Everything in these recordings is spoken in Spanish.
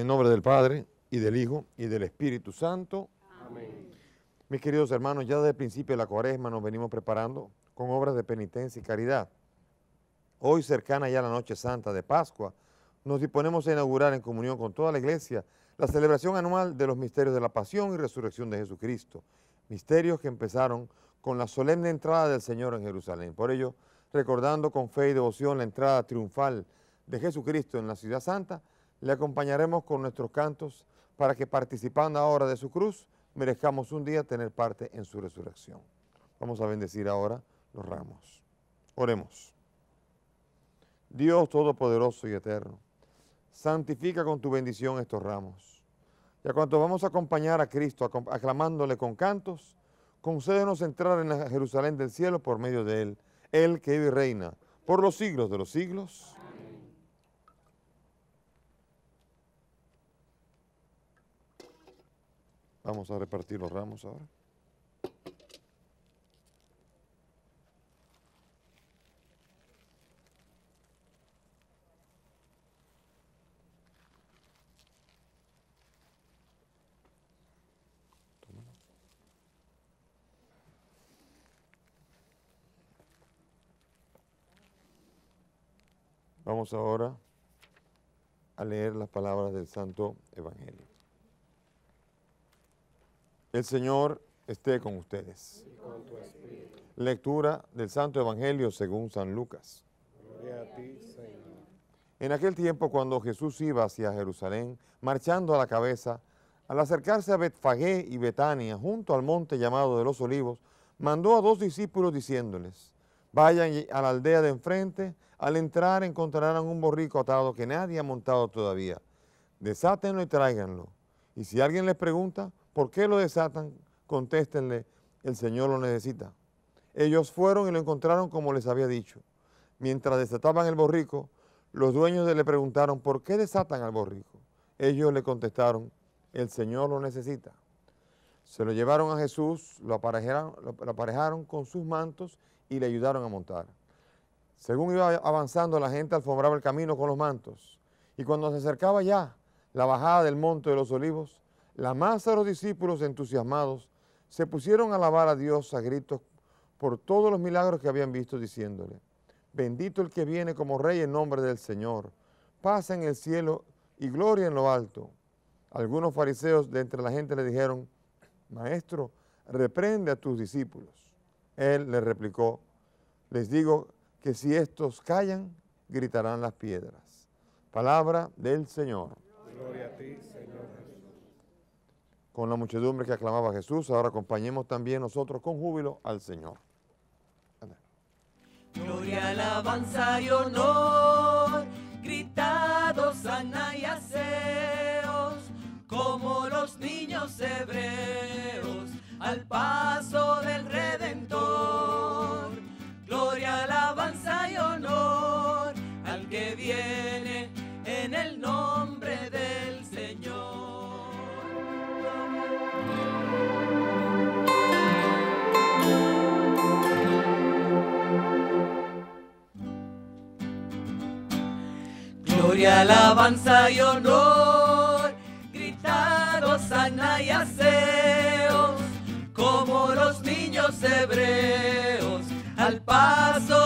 En nombre del Padre, y del Hijo, y del Espíritu Santo. Amén. Mis queridos hermanos, ya desde el principio de la cuaresma nos venimos preparando con obras de penitencia y caridad. Hoy, cercana ya la noche santa de Pascua, nos disponemos a inaugurar en comunión con toda la Iglesia la celebración anual de los misterios de la pasión y resurrección de Jesucristo, misterios que empezaron con la solemne entrada del Señor en Jerusalén. Por ello, recordando con fe y devoción la entrada triunfal de Jesucristo en la ciudad santa, le acompañaremos con nuestros cantos para que participando ahora de su cruz, merezcamos un día tener parte en su resurrección. Vamos a bendecir ahora los ramos. Oremos. Dios Todopoderoso y Eterno, santifica con tu bendición estos ramos. Y a cuanto vamos a acompañar a Cristo aclamándole con cantos, concédenos entrar en la Jerusalén del cielo por medio de Él, Él que vive y reina por los siglos de los siglos. Vamos a repartir los ramos ahora. Vamos ahora a leer las palabras del Santo Evangelio. El Señor esté con ustedes. Lectura del Santo Evangelio según San Lucas. En aquel tiempo cuando Jesús iba hacia Jerusalén, marchando a la cabeza, al acercarse a Betfagé y Betania, junto al monte llamado de los Olivos, mandó a dos discípulos diciéndoles, vayan a la aldea de enfrente, al entrar encontrarán un borrico atado que nadie ha montado todavía. Desátenlo y tráiganlo. Y si alguien les pregunta, ¿Por qué lo desatan? Contéstenle, el Señor lo necesita. Ellos fueron y lo encontraron como les había dicho. Mientras desataban el borrico, los dueños le preguntaron, ¿por qué desatan al borrico? Ellos le contestaron, el Señor lo necesita. Se lo llevaron a Jesús, lo aparejaron, lo aparejaron con sus mantos y le ayudaron a montar. Según iba avanzando, la gente alfombraba el camino con los mantos. Y cuando se acercaba ya la bajada del monte de los olivos, la masa de los discípulos entusiasmados se pusieron a alabar a Dios a gritos por todos los milagros que habían visto, diciéndole, bendito el que viene como rey en nombre del Señor, pasa en el cielo y gloria en lo alto. Algunos fariseos de entre la gente le dijeron, Maestro, reprende a tus discípulos. Él le replicó, les digo que si estos callan, gritarán las piedras. Palabra del Señor. Gloria a ti, con la muchedumbre que aclamaba a Jesús, ahora acompañemos también nosotros con júbilo al Señor. Gloria, alabanza y honor, gritados aseos, como los niños hebreos, al paso del Redentor alabanza y honor, gritados Ana y como los niños hebreos, al paso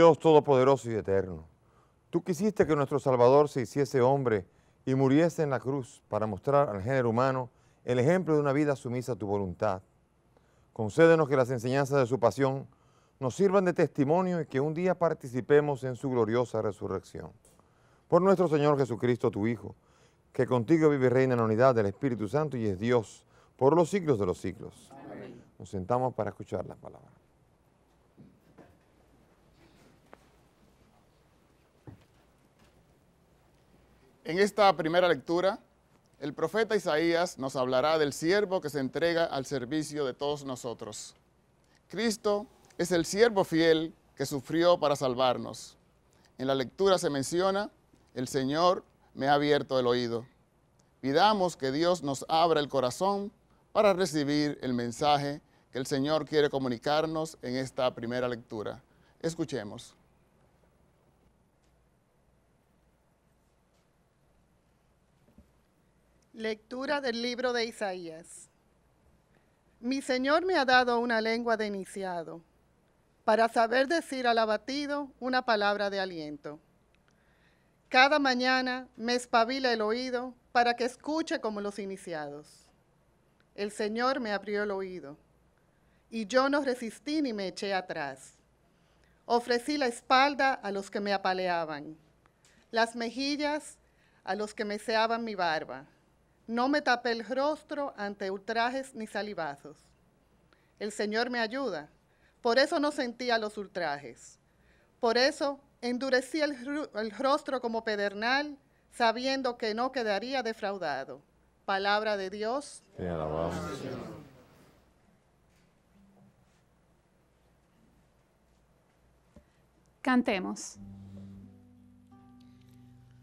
Dios Todopoderoso y Eterno, tú quisiste que nuestro Salvador se hiciese hombre y muriese en la cruz para mostrar al género humano el ejemplo de una vida sumisa a tu voluntad. Concédenos que las enseñanzas de su pasión nos sirvan de testimonio y que un día participemos en su gloriosa resurrección. Por nuestro Señor Jesucristo, tu Hijo, que contigo vive reina en la unidad del Espíritu Santo y es Dios por los siglos de los siglos. Nos sentamos para escuchar las palabras. En esta primera lectura, el profeta Isaías nos hablará del siervo que se entrega al servicio de todos nosotros. Cristo es el siervo fiel que sufrió para salvarnos. En la lectura se menciona, el Señor me ha abierto el oído. Pidamos que Dios nos abra el corazón para recibir el mensaje que el Señor quiere comunicarnos en esta primera lectura. Escuchemos. Lectura del libro de Isaías. Mi Señor me ha dado una lengua de iniciado, para saber decir al abatido una palabra de aliento. Cada mañana me espabila el oído para que escuche como los iniciados. El Señor me abrió el oído, y yo no resistí ni me eché atrás. Ofrecí la espalda a los que me apaleaban, las mejillas a los que seaban mi barba no me tapé el rostro ante ultrajes ni salivazos. El Señor me ayuda. Por eso no sentía los ultrajes. Por eso endurecí el, rostro como pedernal, sabiendo que no quedaría defraudado. Palabra de Dios. Cantemos.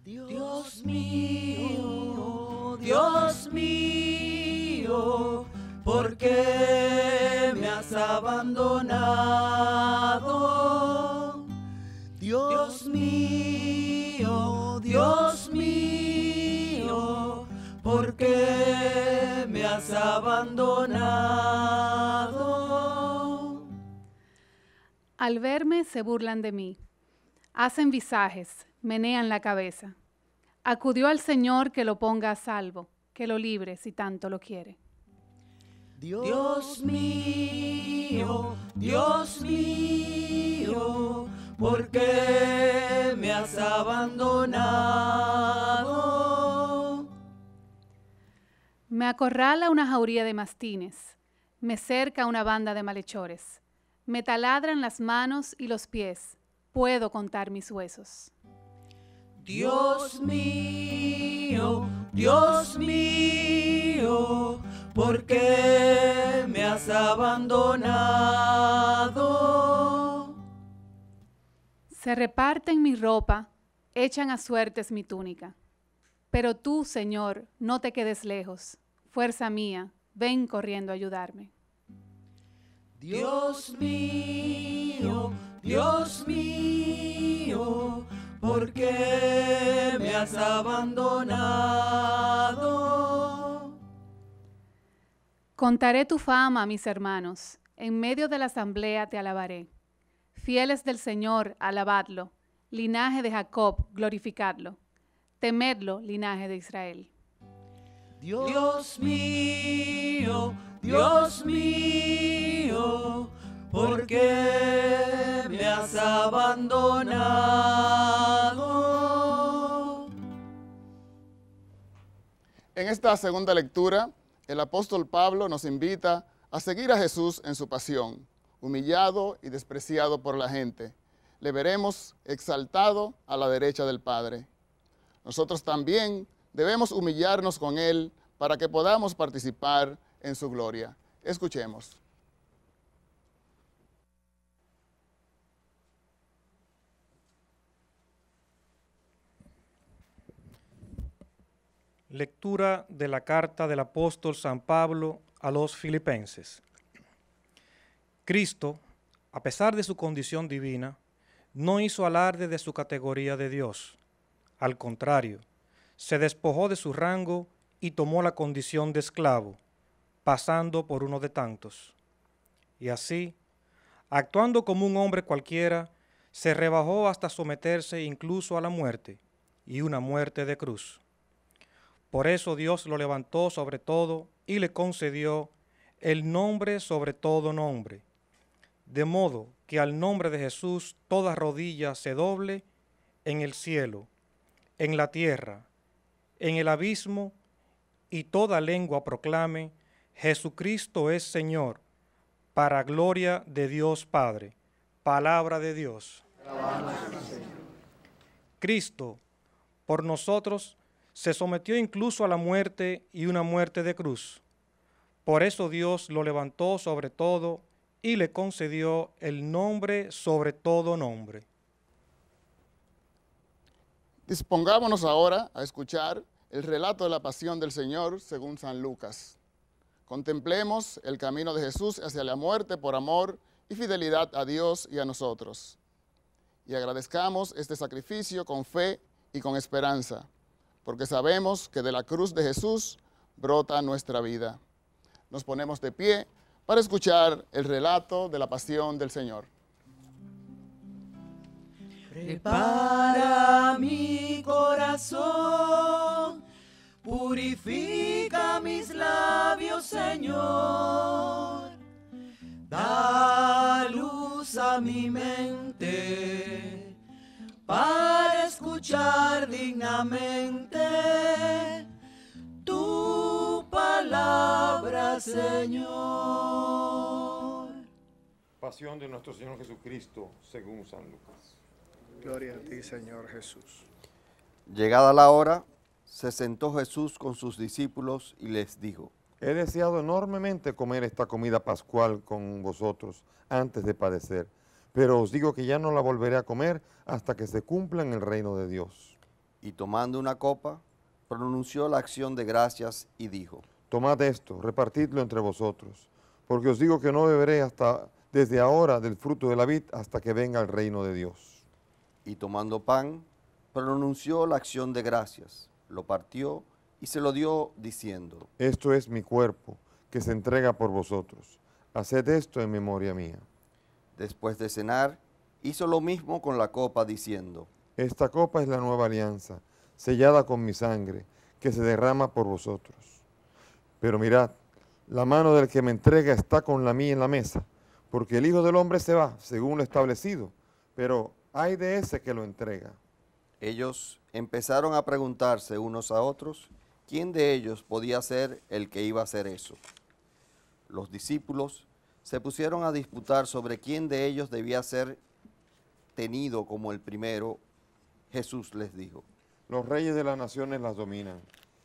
Dios mío. Dios mío, ¿por qué me has abandonado? Dios mío, Dios mío, ¿por qué me has abandonado? Al verme se burlan de mí, hacen visajes, menean la cabeza acudió al Señor que lo ponga a salvo, que lo libre si tanto lo quiere. Dios mío, Dios mío, ¿por qué me has abandonado? Me acorrala una jauría de mastines, me cerca una banda de malhechores, me taladran las manos y los pies, puedo contar mis huesos. Dios mío, Dios mío, ¿por qué me has abandonado? Se reparten mi ropa, echan a suertes mi túnica. Pero tú, Señor, no te quedes lejos. Fuerza mía, ven corriendo a ayudarme. Dios mío, Dios mío, ¿Por qué me has abandonado? Contaré tu fama, mis hermanos. En medio de la asamblea te alabaré. Fieles del Señor, alabadlo. Linaje de Jacob, glorificadlo. Temedlo, linaje de Israel. Dios, mío, Dios mío, ¿por qué me has abandonado? esta segunda lectura, el apóstol Pablo nos invita a seguir a Jesús en su pasión, humillado y despreciado por la gente. Le veremos exaltado a la derecha del Padre. Nosotros también debemos humillarnos con Él para que podamos participar en su gloria. Escuchemos. Lectura de la carta del apóstol San Pablo a los filipenses. Cristo, a pesar de su condición divina, no hizo alarde de su categoría de Dios. Al contrario, se despojó de su rango y tomó la condición de esclavo, pasando por uno de tantos. Y así, actuando como un hombre cualquiera, se rebajó hasta someterse incluso a la muerte, y una muerte de cruz. Por eso Dios lo levantó sobre todo y le concedió el nombre sobre todo nombre, de modo que al nombre de Jesús toda rodilla se doble en el cielo, en la tierra, en el abismo, y toda lengua proclame, Jesucristo es Señor, para gloria de Dios Padre. Palabra de Dios. Cristo, por nosotros, se sometió incluso a la muerte y una muerte de cruz. Por eso Dios lo levantó sobre todo y le concedió el nombre sobre todo nombre. Dispongámonos ahora a escuchar el relato de la pasión del Señor según San Lucas. Contemplemos el camino de Jesús hacia la muerte por amor y fidelidad a Dios y a nosotros. Y agradezcamos este sacrificio con fe y con esperanza porque sabemos que de la cruz de Jesús brota nuestra vida. Nos ponemos de pie para escuchar el relato de la pasión del Señor. Prepara mi corazón, purifica mis labios, Señor. Da luz a mi mente para escuchar dignamente tu palabra, Señor. Pasión de nuestro Señor Jesucristo, según San Lucas. Gloria a ti, Señor Jesús. Llegada la hora, se sentó Jesús con sus discípulos y les dijo, He deseado enormemente comer esta comida pascual con vosotros antes de padecer pero os digo que ya no la volveré a comer hasta que se cumpla en el reino de Dios. Y tomando una copa, pronunció la acción de gracias y dijo, Tomad esto, repartidlo entre vosotros, porque os digo que no beberé hasta desde ahora del fruto de la vid hasta que venga el reino de Dios. Y tomando pan, pronunció la acción de gracias, lo partió y se lo dio diciendo, Esto es mi cuerpo, que se entrega por vosotros. Haced esto en memoria mía. Después de cenar, hizo lo mismo con la copa, diciendo, Esta copa es la nueva alianza, sellada con mi sangre, que se derrama por vosotros. Pero mirad, la mano del que me entrega está con la mía en la mesa, porque el Hijo del Hombre se va, según lo establecido, pero hay de ese que lo entrega. Ellos empezaron a preguntarse unos a otros quién de ellos podía ser el que iba a hacer eso. Los discípulos se pusieron a disputar sobre quién de ellos debía ser tenido como el primero, Jesús les dijo. Los reyes de las naciones las dominan,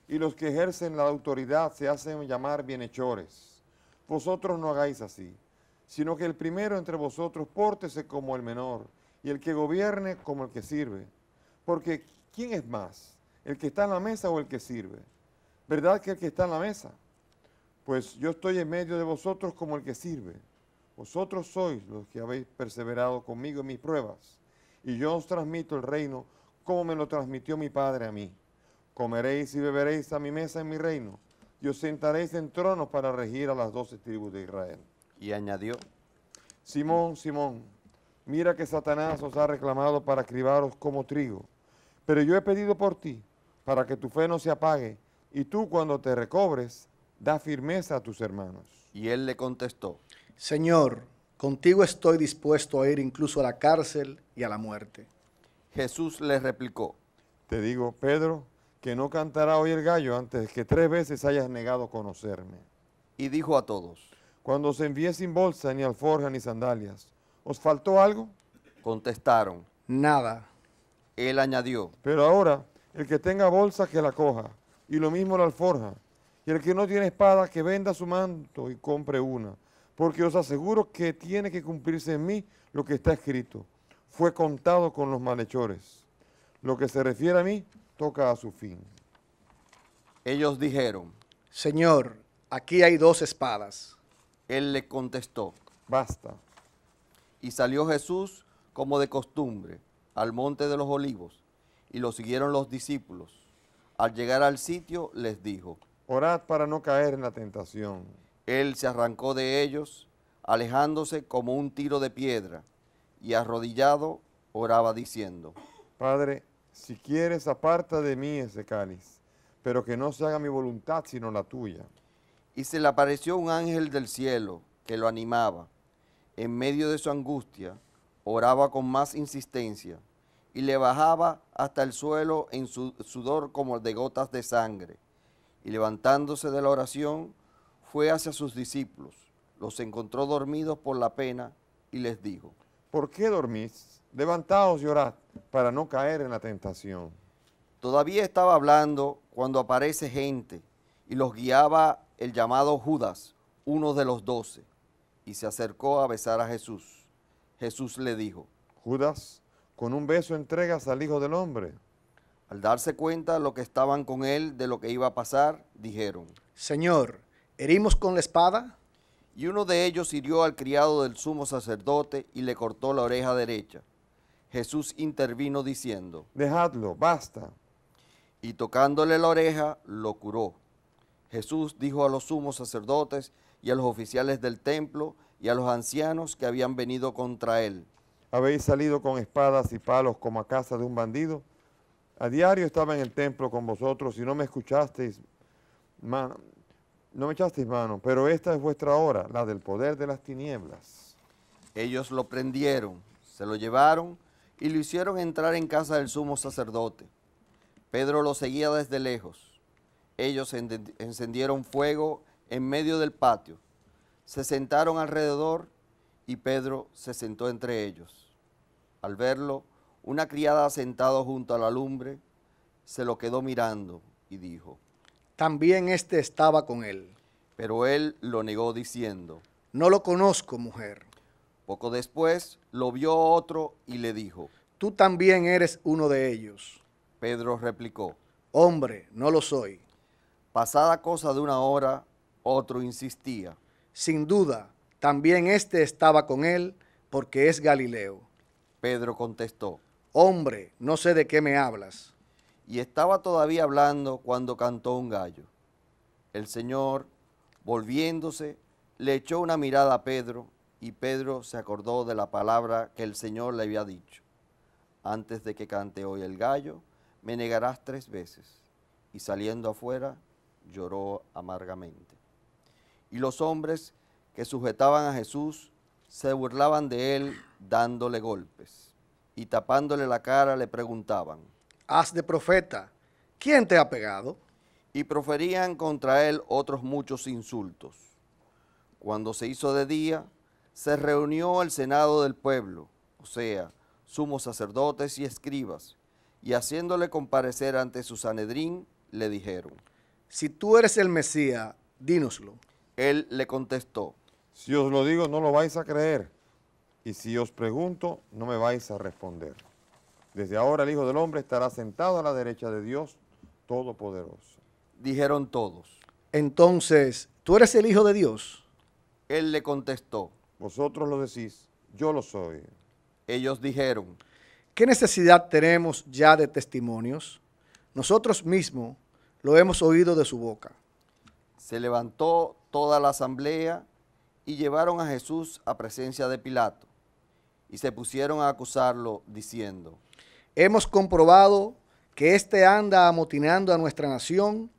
y los que ejercen la autoridad se hacen llamar bienhechores. Vosotros no hagáis así, sino que el primero entre vosotros pórtese como el menor, y el que gobierne como el que sirve. Porque ¿quién es más? ¿El que está en la mesa o el que sirve? ¿Verdad que el que está en la mesa? Pues yo estoy en medio de vosotros como el que sirve. Vosotros sois los que habéis perseverado conmigo en mis pruebas. Y yo os transmito el reino como me lo transmitió mi Padre a mí. Comeréis y beberéis a mi mesa en mi reino. Y os sentaréis en tronos para regir a las doce tribus de Israel. Y añadió, Simón, Simón, mira que Satanás os ha reclamado para cribaros como trigo. Pero yo he pedido por ti, para que tu fe no se apague, y tú cuando te recobres, da firmeza a tus hermanos. Y él le contestó, Señor, contigo estoy dispuesto a ir incluso a la cárcel y a la muerte. Jesús le replicó, te digo, Pedro, que no cantará hoy el gallo antes de que tres veces hayas negado conocerme. Y dijo a todos, cuando os envié sin bolsa, ni alforja, ni sandalias, ¿os faltó algo? Contestaron, nada. Él añadió, pero ahora, el que tenga bolsa, que la coja, y lo mismo la alforja. Y el que no tiene espada, que venda su manto y compre una. Porque os aseguro que tiene que cumplirse en mí lo que está escrito. Fue contado con los malhechores. Lo que se refiere a mí, toca a su fin. Ellos dijeron, Señor, aquí hay dos espadas. Él le contestó, basta. Y salió Jesús como de costumbre al monte de los olivos, y lo siguieron los discípulos. Al llegar al sitio les dijo, Orad para no caer en la tentación. Él se arrancó de ellos, alejándose como un tiro de piedra, y arrodillado oraba diciendo, Padre, si quieres, aparta de mí ese cáliz, pero que no se haga mi voluntad sino la tuya. Y se le apareció un ángel del cielo que lo animaba. En medio de su angustia, oraba con más insistencia y le bajaba hasta el suelo en su sudor como de gotas de sangre y levantándose de la oración, fue hacia sus discípulos, los encontró dormidos por la pena y les dijo, ¿por qué dormís? Levantaos y orad para no caer en la tentación. Todavía estaba hablando cuando aparece gente y los guiaba el llamado Judas, uno de los doce, y se acercó a besar a Jesús. Jesús le dijo, Judas, con un beso entregas al Hijo del Hombre. Al darse cuenta lo que estaban con él de lo que iba a pasar, dijeron, Señor, ¿herimos con la espada? Y uno de ellos hirió al criado del sumo sacerdote y le cortó la oreja derecha. Jesús intervino diciendo, Dejadlo, basta. Y tocándole la oreja, lo curó. Jesús dijo a los sumos sacerdotes y a los oficiales del templo y a los ancianos que habían venido contra él. ¿Habéis salido con espadas y palos como a casa de un bandido? A diario estaba en el templo con vosotros y no me escuchasteis, no me echasteis mano, pero esta es vuestra hora, la del poder de las tinieblas. Ellos lo prendieron, se lo llevaron y lo hicieron entrar en casa del sumo sacerdote. Pedro lo seguía desde lejos. Ellos encendieron fuego en medio del patio, se sentaron alrededor y Pedro se sentó entre ellos. Al verlo, una criada sentado junto a la lumbre se lo quedó mirando y dijo, También éste estaba con él. Pero él lo negó diciendo, No lo conozco, mujer. Poco después lo vio otro y le dijo, Tú también eres uno de ellos. Pedro replicó, Hombre, no lo soy. Pasada cosa de una hora, otro insistía. Sin duda, también éste estaba con él, porque es Galileo. Pedro contestó, hombre, no sé de qué me hablas. Y estaba todavía hablando cuando cantó un gallo. El Señor, volviéndose, le echó una mirada a Pedro y Pedro se acordó de la palabra que el Señor le había dicho. Antes de que cante hoy el gallo, me negarás tres veces. Y saliendo afuera, lloró amargamente. Y los hombres que sujetaban a Jesús se burlaban de él dándole golpes y tapándole la cara le preguntaban, Haz de profeta, ¿quién te ha pegado? Y proferían contra él otros muchos insultos. Cuando se hizo de día, se reunió el Senado del pueblo, o sea, sumos sacerdotes y escribas, y haciéndole comparecer ante su Sanedrín, le dijeron, Si tú eres el Mesías, dínoslo. Él le contestó, Si os lo digo, no lo vais a creer y si os pregunto, no me vais a responder. Desde ahora el Hijo del Hombre estará sentado a la derecha de Dios Todopoderoso. Dijeron todos. Entonces, ¿tú eres el Hijo de Dios? Él le contestó. Vosotros lo decís, yo lo soy. Ellos dijeron. ¿Qué necesidad tenemos ya de testimonios? Nosotros mismos lo hemos oído de su boca. Se levantó toda la asamblea y llevaron a Jesús a presencia de Pilato y se pusieron a acusarlo diciendo, Hemos comprobado que éste anda amotinando a nuestra nación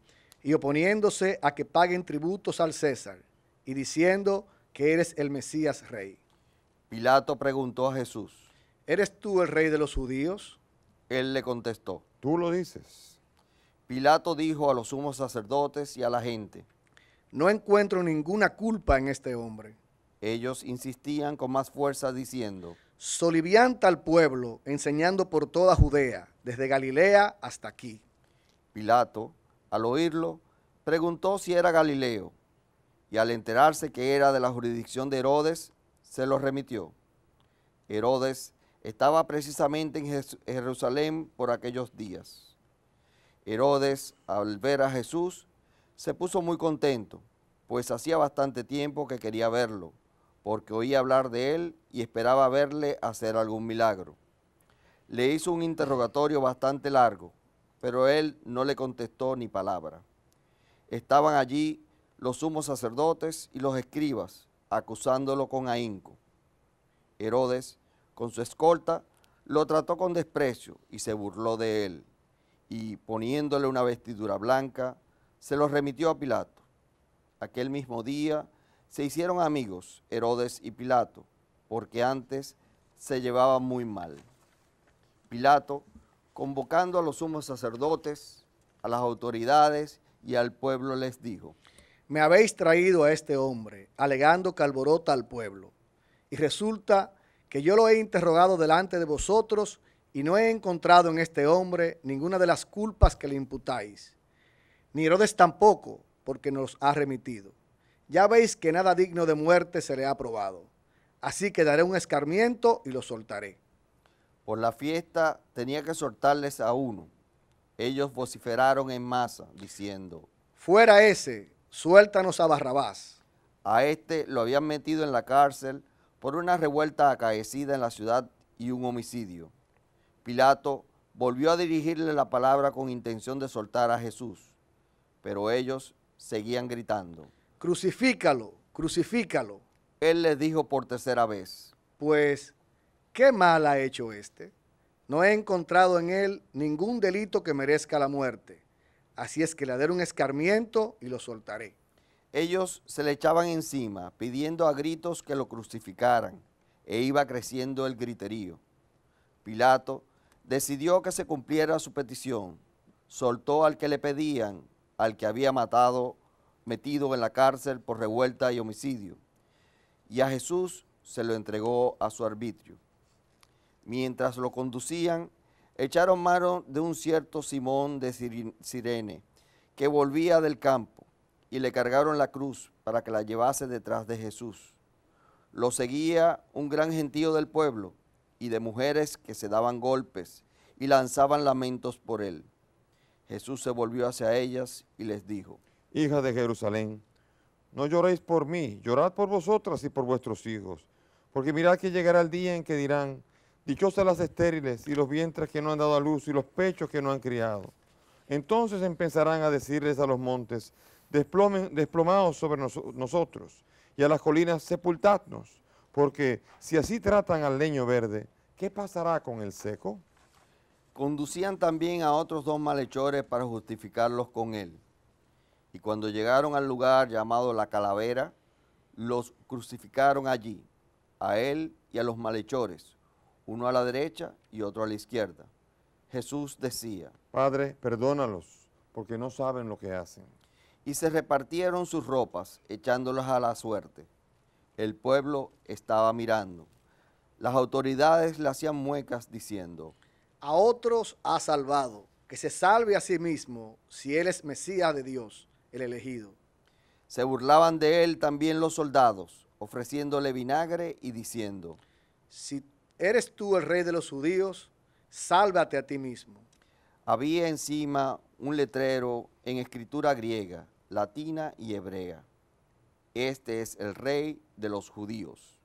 y oponiéndose a que paguen tributos al César y diciendo que eres el Mesías rey. Pilato preguntó a Jesús, ¿eres tú el rey de los judíos? Él le contestó, tú lo dices. Pilato dijo a los sumos sacerdotes y a la gente, no encuentro ninguna culpa en este hombre. Ellos insistían con más fuerza diciendo, Solivianta al pueblo, enseñando por toda Judea, desde Galilea hasta aquí. Pilato, al oírlo, preguntó si era Galileo, y al enterarse que era de la jurisdicción de Herodes, se lo remitió. Herodes estaba precisamente en Jerusalén por aquellos días. Herodes, al ver a Jesús, se puso muy contento, pues hacía bastante tiempo que quería verlo porque oía hablar de él y esperaba verle hacer algún milagro. Le hizo un interrogatorio bastante largo, pero él no le contestó ni palabra. Estaban allí los sumos sacerdotes y los escribas, acusándolo con ahínco. Herodes, con su escolta, lo trató con desprecio y se burló de él, y poniéndole una vestidura blanca, se lo remitió a Pilato. Aquel mismo día se hicieron amigos Herodes y Pilato, porque antes se llevaban muy mal. Pilato, convocando a los sumos sacerdotes, a las autoridades y al pueblo, les dijo, Me habéis traído a este hombre, alegando que alborota al pueblo. Y resulta que yo lo he interrogado delante de vosotros y no he encontrado en este hombre ninguna de las culpas que le imputáis, ni Herodes tampoco, porque nos ha remitido. Ya veis que nada digno de muerte se le ha probado. Así que daré un escarmiento y lo soltaré. Por la fiesta tenía que soltarles a uno. Ellos vociferaron en masa, diciendo, Fuera ese, suéltanos a Barrabás. A este lo habían metido en la cárcel por una revuelta acaecida en la ciudad y un homicidio. Pilato volvió a dirigirle la palabra con intención de soltar a Jesús, pero ellos seguían gritando crucifícalo, crucifícalo. Él le dijo por tercera vez, pues, ¿qué mal ha hecho este? No he encontrado en él ningún delito que merezca la muerte. Así es que le daré un escarmiento y lo soltaré. Ellos se le echaban encima, pidiendo a gritos que lo crucificaran, e iba creciendo el griterío. Pilato decidió que se cumpliera su petición. Soltó al que le pedían, al que había matado metido en la cárcel por revuelta y homicidio, y a Jesús se lo entregó a su arbitrio. Mientras lo conducían, echaron mano de un cierto Simón de Sirene, que volvía del campo, y le cargaron la cruz para que la llevase detrás de Jesús. Lo seguía un gran gentío del pueblo y de mujeres que se daban golpes y lanzaban lamentos por él. Jesús se volvió hacia ellas y les dijo, hija de Jerusalén, no lloréis por mí, llorad por vosotras y por vuestros hijos, porque mirad que llegará el día en que dirán, dichosas las estériles y los vientres que no han dado a luz y los pechos que no han criado. Entonces empezarán a decirles a los montes, Desplomen, desplomados sobre nosotros, y a las colinas sepultadnos, porque si así tratan al leño verde, ¿qué pasará con el seco? Conducían también a otros dos malhechores para justificarlos con él. Y cuando llegaron al lugar llamado la calavera, los crucificaron allí, a él y a los malhechores, uno a la derecha y otro a la izquierda. Jesús decía, Padre, perdónalos, porque no saben lo que hacen. Y se repartieron sus ropas, echándolas a la suerte. El pueblo estaba mirando. Las autoridades le hacían muecas diciendo, A otros ha salvado, que se salve a sí mismo, si él es Mesías de Dios el elegido. Se burlaban de él también los soldados, ofreciéndole vinagre y diciendo, Si eres tú el rey de los judíos, sálvate a ti mismo. Había encima un letrero en escritura griega, latina y hebrea. Este es el rey de los judíos.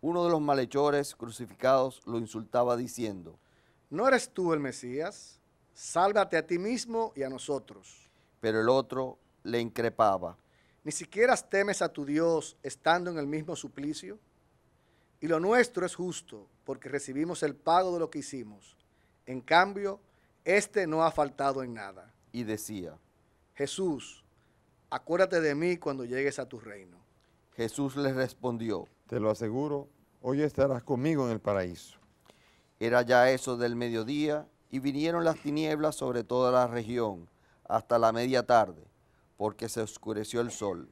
Uno de los malhechores crucificados lo insultaba diciendo, ¿No eres tú el Mesías? Sálvate a ti mismo y a nosotros. Pero el otro le increpaba. Ni siquiera temes a tu Dios estando en el mismo suplicio. Y lo nuestro es justo, porque recibimos el pago de lo que hicimos. En cambio, este no ha faltado en nada. Y decía, Jesús, acuérdate de mí cuando llegues a tu reino. Jesús le respondió, te lo aseguro, hoy estarás conmigo en el paraíso. Era ya eso del mediodía y vinieron las tinieblas sobre toda la región hasta la media tarde, porque se oscureció el sol.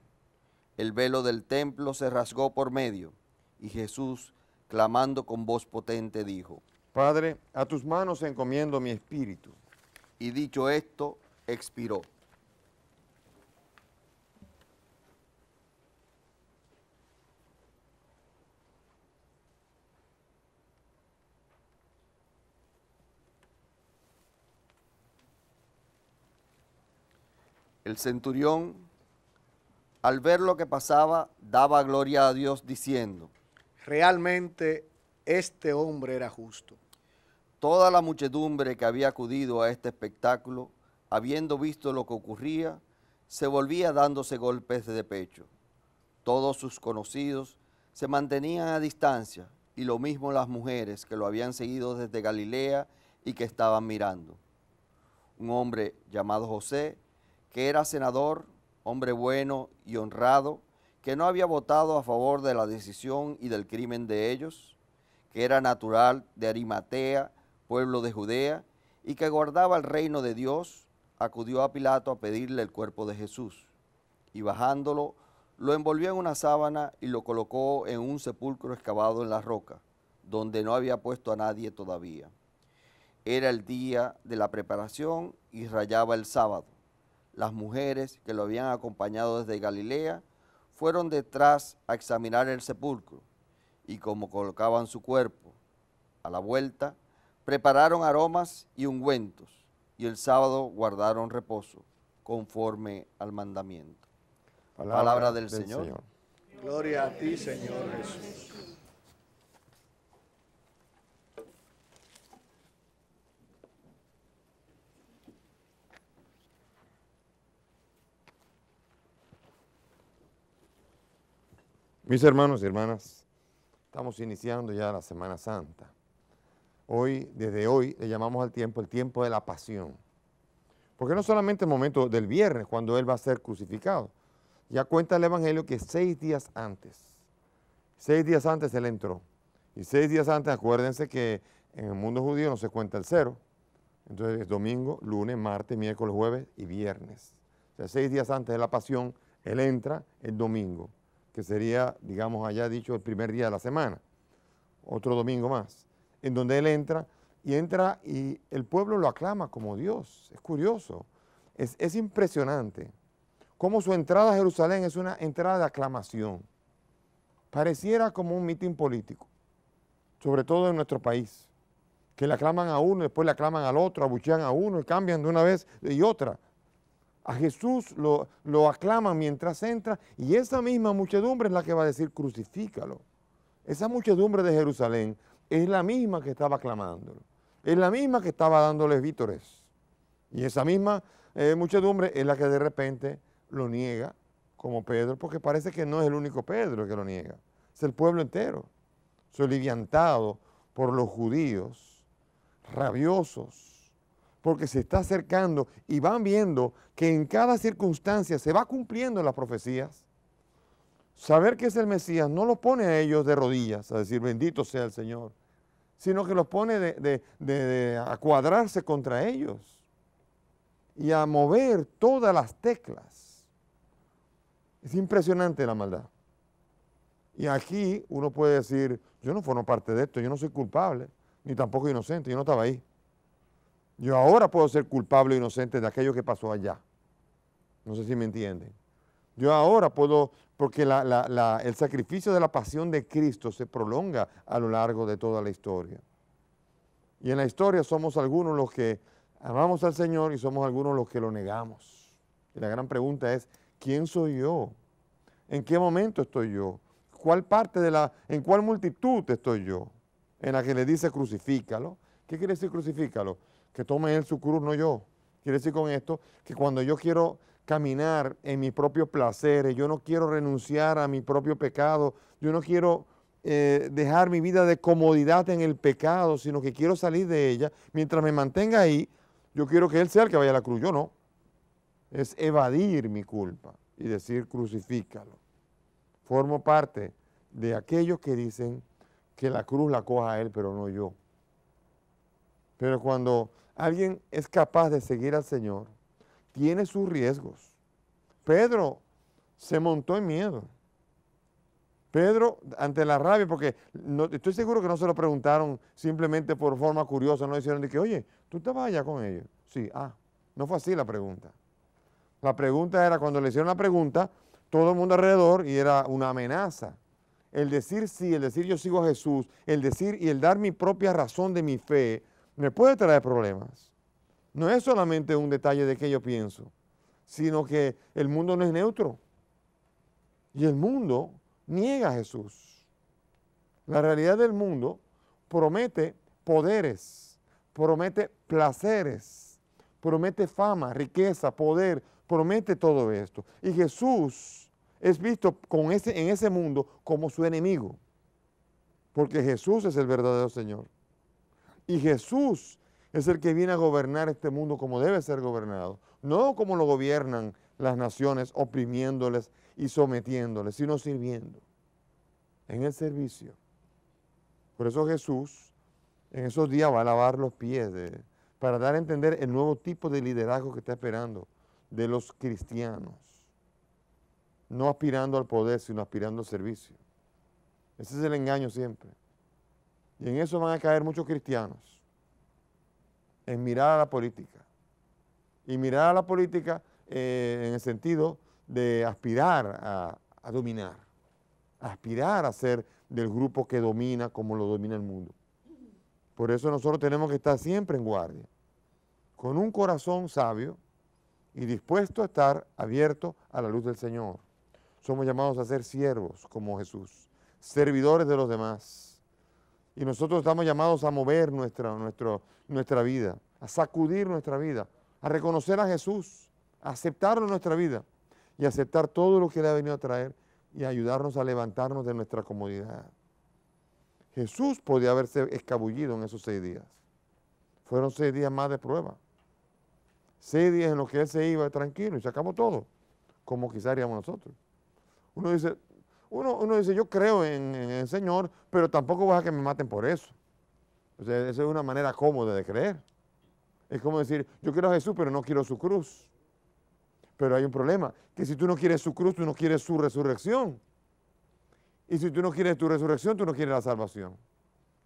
El velo del templo se rasgó por medio, y Jesús, clamando con voz potente, dijo, Padre, a tus manos encomiendo mi espíritu. Y dicho esto, expiró. El centurión, al ver lo que pasaba, daba gloria a Dios diciendo, realmente este hombre era justo. Toda la muchedumbre que había acudido a este espectáculo, habiendo visto lo que ocurría, se volvía dándose golpes de pecho. Todos sus conocidos se mantenían a distancia y lo mismo las mujeres que lo habían seguido desde Galilea y que estaban mirando. Un hombre llamado José, que era senador, hombre bueno y honrado, que no había votado a favor de la decisión y del crimen de ellos, que era natural de Arimatea, pueblo de Judea, y que guardaba el reino de Dios, acudió a Pilato a pedirle el cuerpo de Jesús. Y bajándolo, lo envolvió en una sábana y lo colocó en un sepulcro excavado en la roca, donde no había puesto a nadie todavía. Era el día de la preparación y rayaba el sábado las mujeres que lo habían acompañado desde Galilea, fueron detrás a examinar el sepulcro y como colocaban su cuerpo. A la vuelta, prepararon aromas y ungüentos y el sábado guardaron reposo conforme al mandamiento. Palabra, del, Señor. Gloria a ti, Señor Jesús. Mis hermanos y hermanas, estamos iniciando ya la Semana Santa. Hoy, desde hoy, le llamamos al tiempo el tiempo de la pasión. Porque no solamente el momento del viernes, cuando Él va a ser crucificado. Ya cuenta el Evangelio que seis días antes, seis días antes Él entró. Y seis días antes, acuérdense que en el mundo judío no se cuenta el cero. Entonces es domingo, lunes, martes, miércoles, jueves y viernes. O sea, seis días antes de la pasión, Él entra el domingo que sería, digamos, allá dicho, el primer día de la semana, otro domingo más, en donde él entra y entra y el pueblo lo aclama como Dios. Es curioso, es, impresionante cómo su entrada a Jerusalén es una entrada de aclamación. Pareciera como un mitin político, sobre todo en nuestro país, que le aclaman a uno, después le aclaman al otro, abuchean a uno y cambian de una vez y otra a Jesús lo, lo aclaman mientras entra y esa misma muchedumbre es la que va a decir crucifícalo. Esa muchedumbre de Jerusalén es la misma que estaba aclamándolo, es la misma que estaba dándoles vítores. Y esa misma eh, muchedumbre es la que de repente lo niega como Pedro, porque parece que no es el único Pedro que lo niega, es el pueblo entero, soliviantado por los judíos, rabiosos, porque se está acercando y van viendo que en cada circunstancia se va cumpliendo las profecías. Saber que es el Mesías no los pone a ellos de rodillas a decir bendito sea el Señor, sino que los pone de, a cuadrarse contra ellos y a mover todas las teclas. Es impresionante la maldad. Y aquí uno puede decir, yo no formo parte de esto, yo no soy culpable, ni tampoco inocente, yo no estaba ahí. Yo ahora puedo ser culpable o e inocente de aquello que pasó allá. No sé si me entienden. Yo ahora puedo, porque el sacrificio de la pasión de Cristo se prolonga a lo largo de toda la historia. Y en la historia somos algunos los que amamos al Señor y somos algunos los que lo negamos. Y la gran pregunta es, ¿quién soy yo? ¿En qué momento estoy yo? ¿Cuál parte de la, en cuál multitud estoy yo? En la que le dice crucifícalo. ¿Qué quiere decir crucifícalo? que tome él su cruz, no yo. Quiere decir con esto que cuando yo quiero caminar en mis propios placeres, yo no quiero renunciar a mi propio pecado, yo no quiero eh, dejar mi vida de comodidad en el pecado, sino que quiero salir de ella. Mientras me mantenga ahí, yo quiero que Él sea el que vaya a la cruz, yo no. Es evadir mi culpa y decir crucifícalo. Formo parte de aquellos que dicen que la cruz la coja Él, pero no yo. Pero cuando alguien es capaz de seguir al Señor, tiene sus riesgos. Pedro se montó en miedo. Pedro, ante la rabia, porque estoy seguro que no se lo preguntaron simplemente por forma curiosa, no dijeron de que, oye, tú vas allá con ellos. Sí, ah, no fue así la pregunta. La pregunta era, cuando le hicieron la pregunta, todo el mundo alrededor y era una amenaza. El decir sí, el decir yo sigo a Jesús, el decir y el dar mi propia razón de mi fe, me puede traer problemas. No es solamente un detalle de que yo pienso, sino que el mundo no es neutro. Y el mundo niega a Jesús. La realidad del mundo promete poderes, promete placeres, promete fama, riqueza, poder, promete todo esto. Y Jesús es visto con ese, en ese mundo como su enemigo, porque Jesús es el verdadero Señor. Y Jesús es el que viene a gobernar este mundo como debe ser gobernado, no como lo gobiernan las naciones oprimiéndoles y sometiéndoles, sino sirviendo en el servicio. Por eso Jesús en esos días va a lavar los pies para dar a entender el nuevo tipo de liderazgo que está esperando de los cristianos. No aspirando al poder, sino aspirando al servicio. Ese es el engaño siempre. Y en eso van a caer muchos cristianos, en mirar a la política. Y mirar a la política eh, en el sentido de aspirar a, a dominar, aspirar a ser del grupo que domina como lo domina el mundo. Por eso nosotros tenemos que estar siempre en guardia, con un corazón sabio y dispuesto a estar abierto a la luz del Señor. Somos llamados a ser siervos como Jesús, servidores de los demás y nosotros estamos llamados a mover nuestra, nuestra vida, a sacudir nuestra vida, a reconocer a Jesús, a aceptarlo en nuestra vida y aceptar todo lo que él ha venido a traer y ayudarnos a levantarnos de nuestra comodidad. Jesús podía haberse escabullido en esos seis días. Fueron seis días más de prueba. Seis días en los que él se iba tranquilo y sacamos todo, como quizá haríamos nosotros. Uno dice, uno, dice, yo creo en, el Señor, pero tampoco voy a que me maten por eso. O esa es una manera cómoda de creer. Es como decir, yo quiero a Jesús, pero no quiero su cruz. Pero hay un problema, que si tú no quieres su cruz, tú no quieres su resurrección. Y si tú no quieres tu resurrección, tú no quieres la salvación.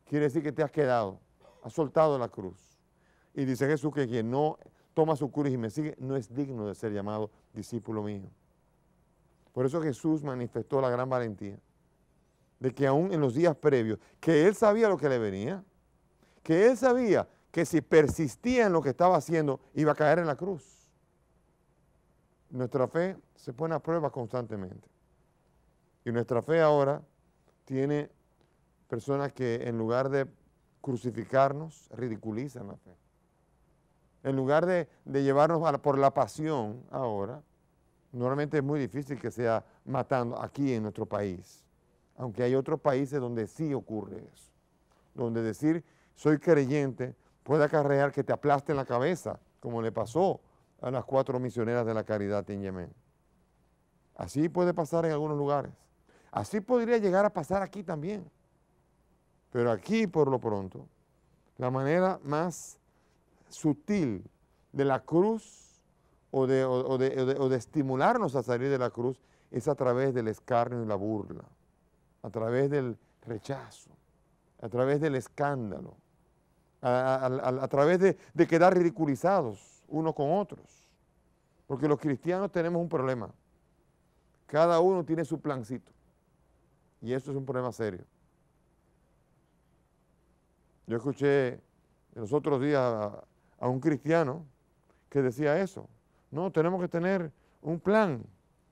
Quiere decir que te has quedado, has soltado la cruz. Y dice Jesús que quien no toma su cruz y me sigue, no es digno de ser llamado discípulo mío. Por eso Jesús manifestó la gran valentía de que aún en los días previos, que él sabía lo que le venía, que él sabía que si persistía en lo que estaba haciendo, iba a caer en la cruz. Nuestra fe se pone a prueba constantemente. Y nuestra fe ahora tiene personas que en lugar de crucificarnos, ridiculizan la fe. En lugar de, llevarnos por la pasión ahora, Normalmente es muy difícil que sea matando aquí en nuestro país, aunque hay otros países donde sí ocurre eso, donde decir soy creyente puede acarrear que te aplasten la cabeza, como le pasó a las cuatro misioneras de la caridad en Yemen. Así puede pasar en algunos lugares. Así podría llegar a pasar aquí también. Pero aquí, por lo pronto, la manera más sutil de la cruz o de, estimularnos a salir de la cruz es a través del escarnio y la burla, a través del rechazo, a través del escándalo, a, través de quedar ridiculizados unos con otros. Porque los cristianos tenemos un problema. Cada uno tiene su plancito. Y eso es un problema serio. Yo escuché en los otros días a un cristiano que decía eso. No, tenemos que tener un plan,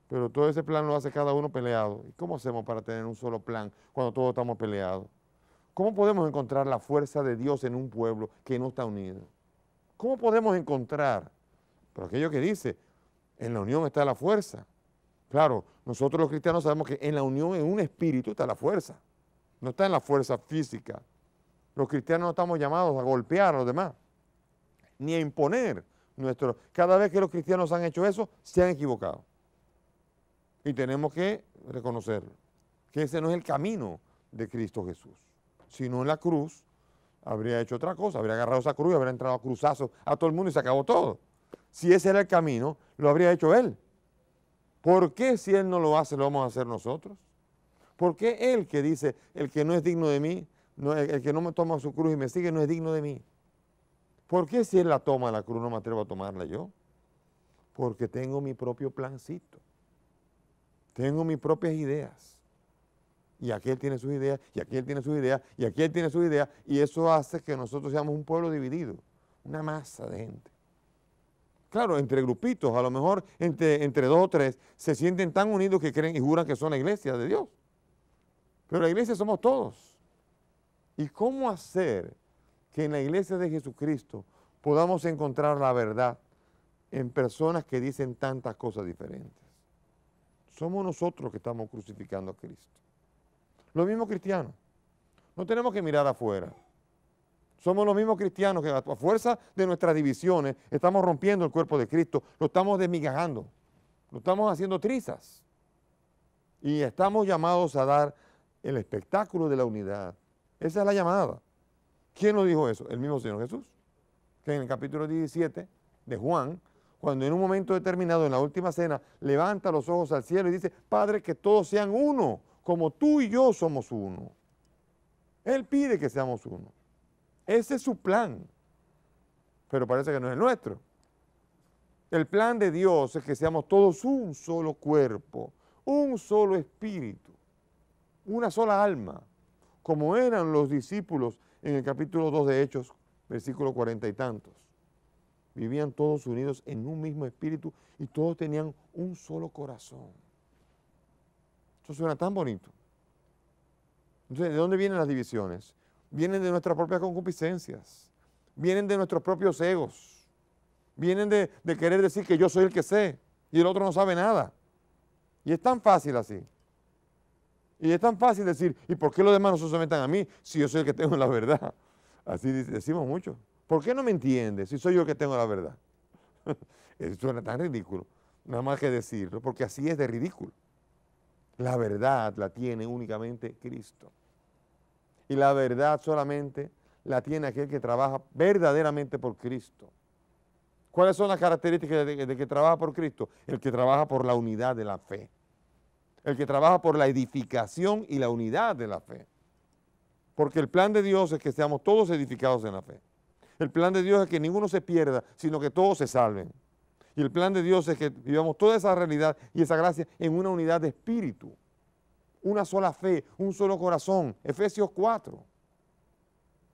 pero todo ese plan lo hace cada uno peleado. ¿Y cómo hacemos para tener un solo plan cuando todos estamos peleados? ¿Cómo podemos encontrar la fuerza de Dios en un pueblo que no está unido? ¿Cómo podemos encontrar? Pero aquello que dice, en la unión está la fuerza. Claro, nosotros los cristianos sabemos que en la unión, en un espíritu, está la fuerza. No está en la fuerza física. Los cristianos no estamos llamados a golpear a los demás, ni a imponer, cada vez que los cristianos han hecho eso, se han equivocado. Y tenemos que reconocer que ese no es el camino de Cristo Jesús. si no en la cruz habría hecho otra cosa, habría agarrado esa cruz y habría entrado a cruzazos a todo el mundo y se acabó todo. Si ese era el camino, lo habría hecho él. ¿Por qué si él no lo hace, lo vamos a hacer nosotros? ¿Por qué él que dice, el que no es digno de mí, no, el que no me toma su cruz y me sigue, no es digno de mí? ¿Por qué si él la toma la cruz no me atrevo a tomarla yo? Porque tengo mi propio plancito. Tengo mis propias ideas. Y aquí él tiene sus ideas, y aquí él tiene sus ideas, y aquí él tiene sus ideas. Y eso hace que nosotros seamos un pueblo dividido, una masa de gente. Claro, entre grupitos, a lo mejor entre, entre dos o tres, se sienten tan unidos que creen y juran que son la iglesia de Dios. Pero la iglesia somos todos. ¿Y cómo hacer que en la iglesia de Jesucristo podamos encontrar la verdad en personas que dicen tantas cosas diferentes. Somos nosotros que estamos crucificando a Cristo. Los mismos cristianos. No tenemos que mirar afuera. Somos los mismos cristianos que a fuerza de nuestras divisiones estamos rompiendo el cuerpo de Cristo, lo estamos desmigajando, lo estamos haciendo trizas. Y estamos llamados a dar el espectáculo de la unidad. Esa es la llamada. ¿Quién nos dijo eso? El mismo Señor Jesús, que en el capítulo 17 de Juan, cuando en un momento determinado, en la última cena, levanta los ojos al cielo y dice, Padre, que todos sean uno, como tú y yo somos uno. Él pide que seamos uno. Ese es su plan, pero parece que no es el nuestro. El plan de Dios es que seamos todos un solo cuerpo, un solo espíritu, una sola alma, como eran los discípulos en el capítulo 2 de Hechos, versículo cuarenta y tantos. Vivían todos unidos en un mismo espíritu y todos tenían un solo corazón. Eso suena tan bonito. Entonces, ¿de dónde vienen las divisiones? Vienen de nuestras propias concupiscencias, vienen de nuestros propios egos, vienen de querer decir que yo soy el que sé y el otro no sabe nada. Y es tan fácil así. Y es tan fácil decir, ¿y por qué los demás no se sometan a mí si yo soy el que tengo la verdad? Así decimos mucho. ¿Por qué no me entiendes si soy yo el que tengo la verdad? Eso suena tan ridículo, nada más que decirlo, porque así es de ridículo. La verdad la tiene únicamente Cristo. Y la verdad solamente la tiene aquel que trabaja verdaderamente por Cristo. ¿Cuáles son las características de que trabaja por Cristo? El que trabaja por la unidad de la fe el que trabaja por la edificación y la unidad de la fe. Porque el plan de Dios es que seamos todos edificados en la fe. El plan de Dios es que ninguno se pierda, sino que todos se salven. Y el plan de Dios es que vivamos toda esa realidad y esa gracia en una unidad de espíritu. Una sola fe, un solo corazón. Efesios 4.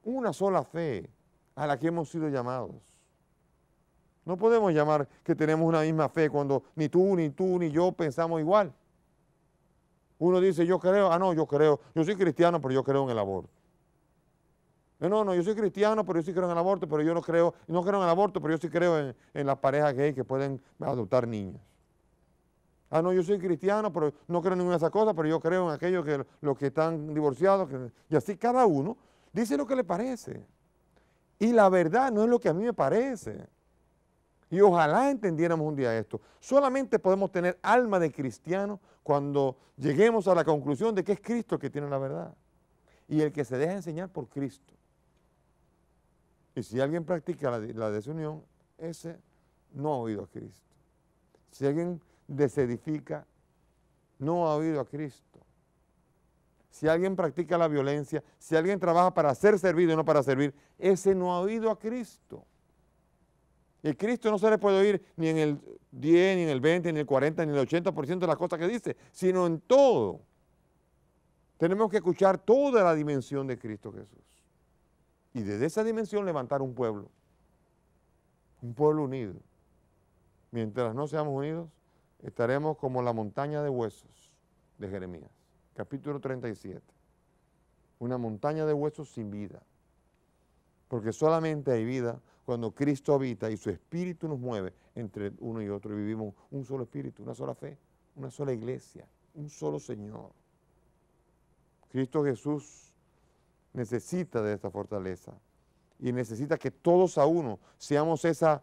Una sola fe a la que hemos sido llamados. No podemos llamar que tenemos una misma fe cuando ni tú, ni tú, ni yo pensamos igual. Uno dice, yo creo, ah, no, yo creo, yo soy cristiano, pero yo creo en el aborto. Eh, no, no, yo soy cristiano, pero yo sí creo en el aborto, pero yo no creo, no creo en el aborto, pero yo sí creo en, en las parejas gay que pueden adoptar niños. Ah, no, yo soy cristiano, pero no creo en ninguna de esas cosas, pero yo creo en aquellos que los que están divorciados. y así cada uno dice lo que le parece. Y la verdad no es lo que a mí me parece. Y ojalá entendiéramos un día esto. Solamente podemos tener alma de cristiano cuando lleguemos a la conclusión de que es Cristo el que tiene la verdad. Y el que se deja enseñar por Cristo. Y si alguien practica la, desunión, ese no ha oído a Cristo. Si alguien desedifica, no ha oído a Cristo. Si alguien practica la violencia, si alguien trabaja para ser servido y no para servir, ese no ha oído a Cristo. Y Cristo no se le puede oír ni en el 10, ni en el 20, ni en el 40, ni en el 80% de las cosas que dice, sino en todo. Tenemos que escuchar toda la dimensión de Cristo Jesús. Y desde esa dimensión levantar un pueblo. Un pueblo unido. Mientras no seamos unidos, estaremos como la montaña de huesos de Jeremías, capítulo 37. Una montaña de huesos sin vida. Porque solamente hay vida cuando Cristo habita y su espíritu nos mueve entre uno y otro y vivimos un solo espíritu, una sola fe, una sola iglesia, un solo Señor. Cristo Jesús necesita de esta fortaleza y necesita que todos a uno seamos esa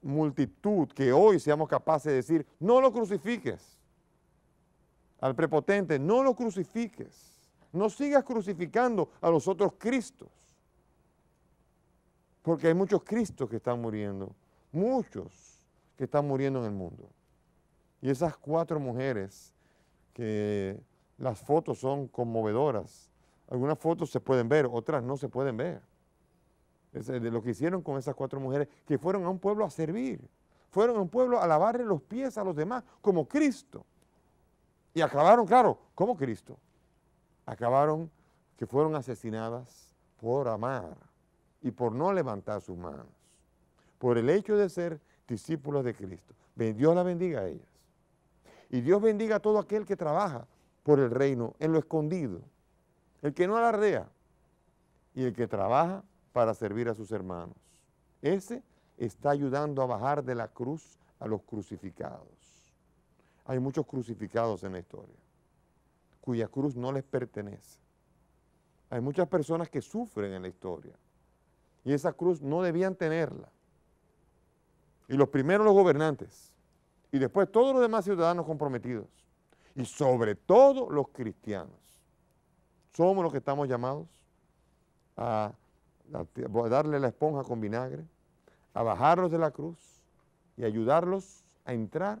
multitud que hoy seamos capaces de decir, no lo crucifiques. Al prepotente, no lo crucifiques. No sigas crucificando a los otros Cristos. Porque hay muchos Cristos que están muriendo, muchos que están muriendo en el mundo. Y esas cuatro mujeres, que las fotos son conmovedoras, algunas fotos se pueden ver, otras no se pueden ver. Es eh, lo que hicieron con esas cuatro mujeres, que fueron a un pueblo a servir, fueron a un pueblo a lavarle los pies a los demás, como Cristo. Y acabaron, claro, como Cristo. Acabaron que fueron asesinadas por amar y por no levantar sus manos, por el hecho de ser discípulos de Cristo. Dios la bendiga a ellas. Y Dios bendiga a todo aquel que trabaja por el reino, en lo escondido, el que no alardea y el que trabaja para servir a sus hermanos. Ese está ayudando a bajar de la cruz a los crucificados. Hay muchos crucificados en la historia, cuya cruz no les pertenece. Hay muchas personas que sufren en la historia, y esa cruz no debían tenerla. Y los primeros los gobernantes. Y después todos los demás ciudadanos comprometidos. Y sobre todo los cristianos. Somos los que estamos llamados a, darle la esponja con vinagre, a bajarlos de la cruz y ayudarlos a entrar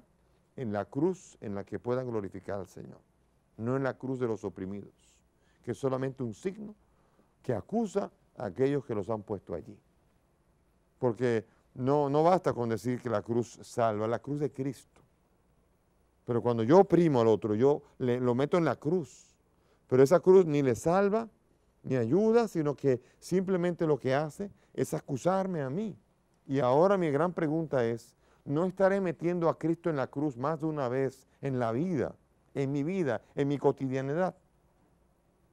en la cruz en la que puedan glorificar al Señor. No en la cruz de los oprimidos, que es solamente un signo que acusa aquellos que los han puesto allí. Porque no, no basta con decir que la cruz salva, la cruz de Cristo. Pero cuando yo oprimo al otro, yo le, lo meto en la cruz. Pero esa cruz ni le salva, ni ayuda, sino que simplemente lo que hace es acusarme a mí. Y ahora mi gran pregunta es, ¿no estaré metiendo a Cristo en la cruz más de una vez en la vida, en mi vida, en mi cotidianidad?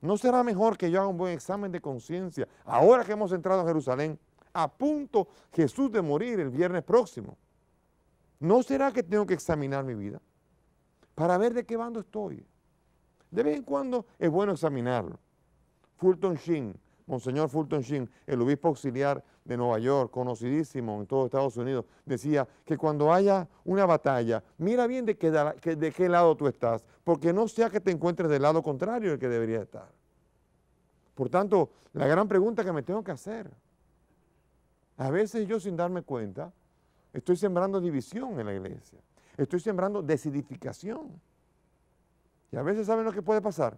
¿No será mejor que yo haga un buen examen de conciencia ahora que hemos entrado a Jerusalén, a punto Jesús de morir el viernes próximo? ¿No será que tengo que examinar mi vida para ver de qué bando estoy? De vez en cuando es bueno examinarlo. Fulton Sheen, Monseñor Fulton Sheen, el obispo auxiliar de Nueva York, conocidísimo en todo Estados Unidos, decía que cuando haya una batalla, mira bien de qué, de qué lado tú estás, porque no sea que te encuentres del lado contrario del que debería estar. Por tanto, la gran pregunta que me tengo que hacer, a veces yo sin darme cuenta, estoy sembrando división en la iglesia, estoy sembrando desidificación. Y a veces, ¿saben lo que puede pasar?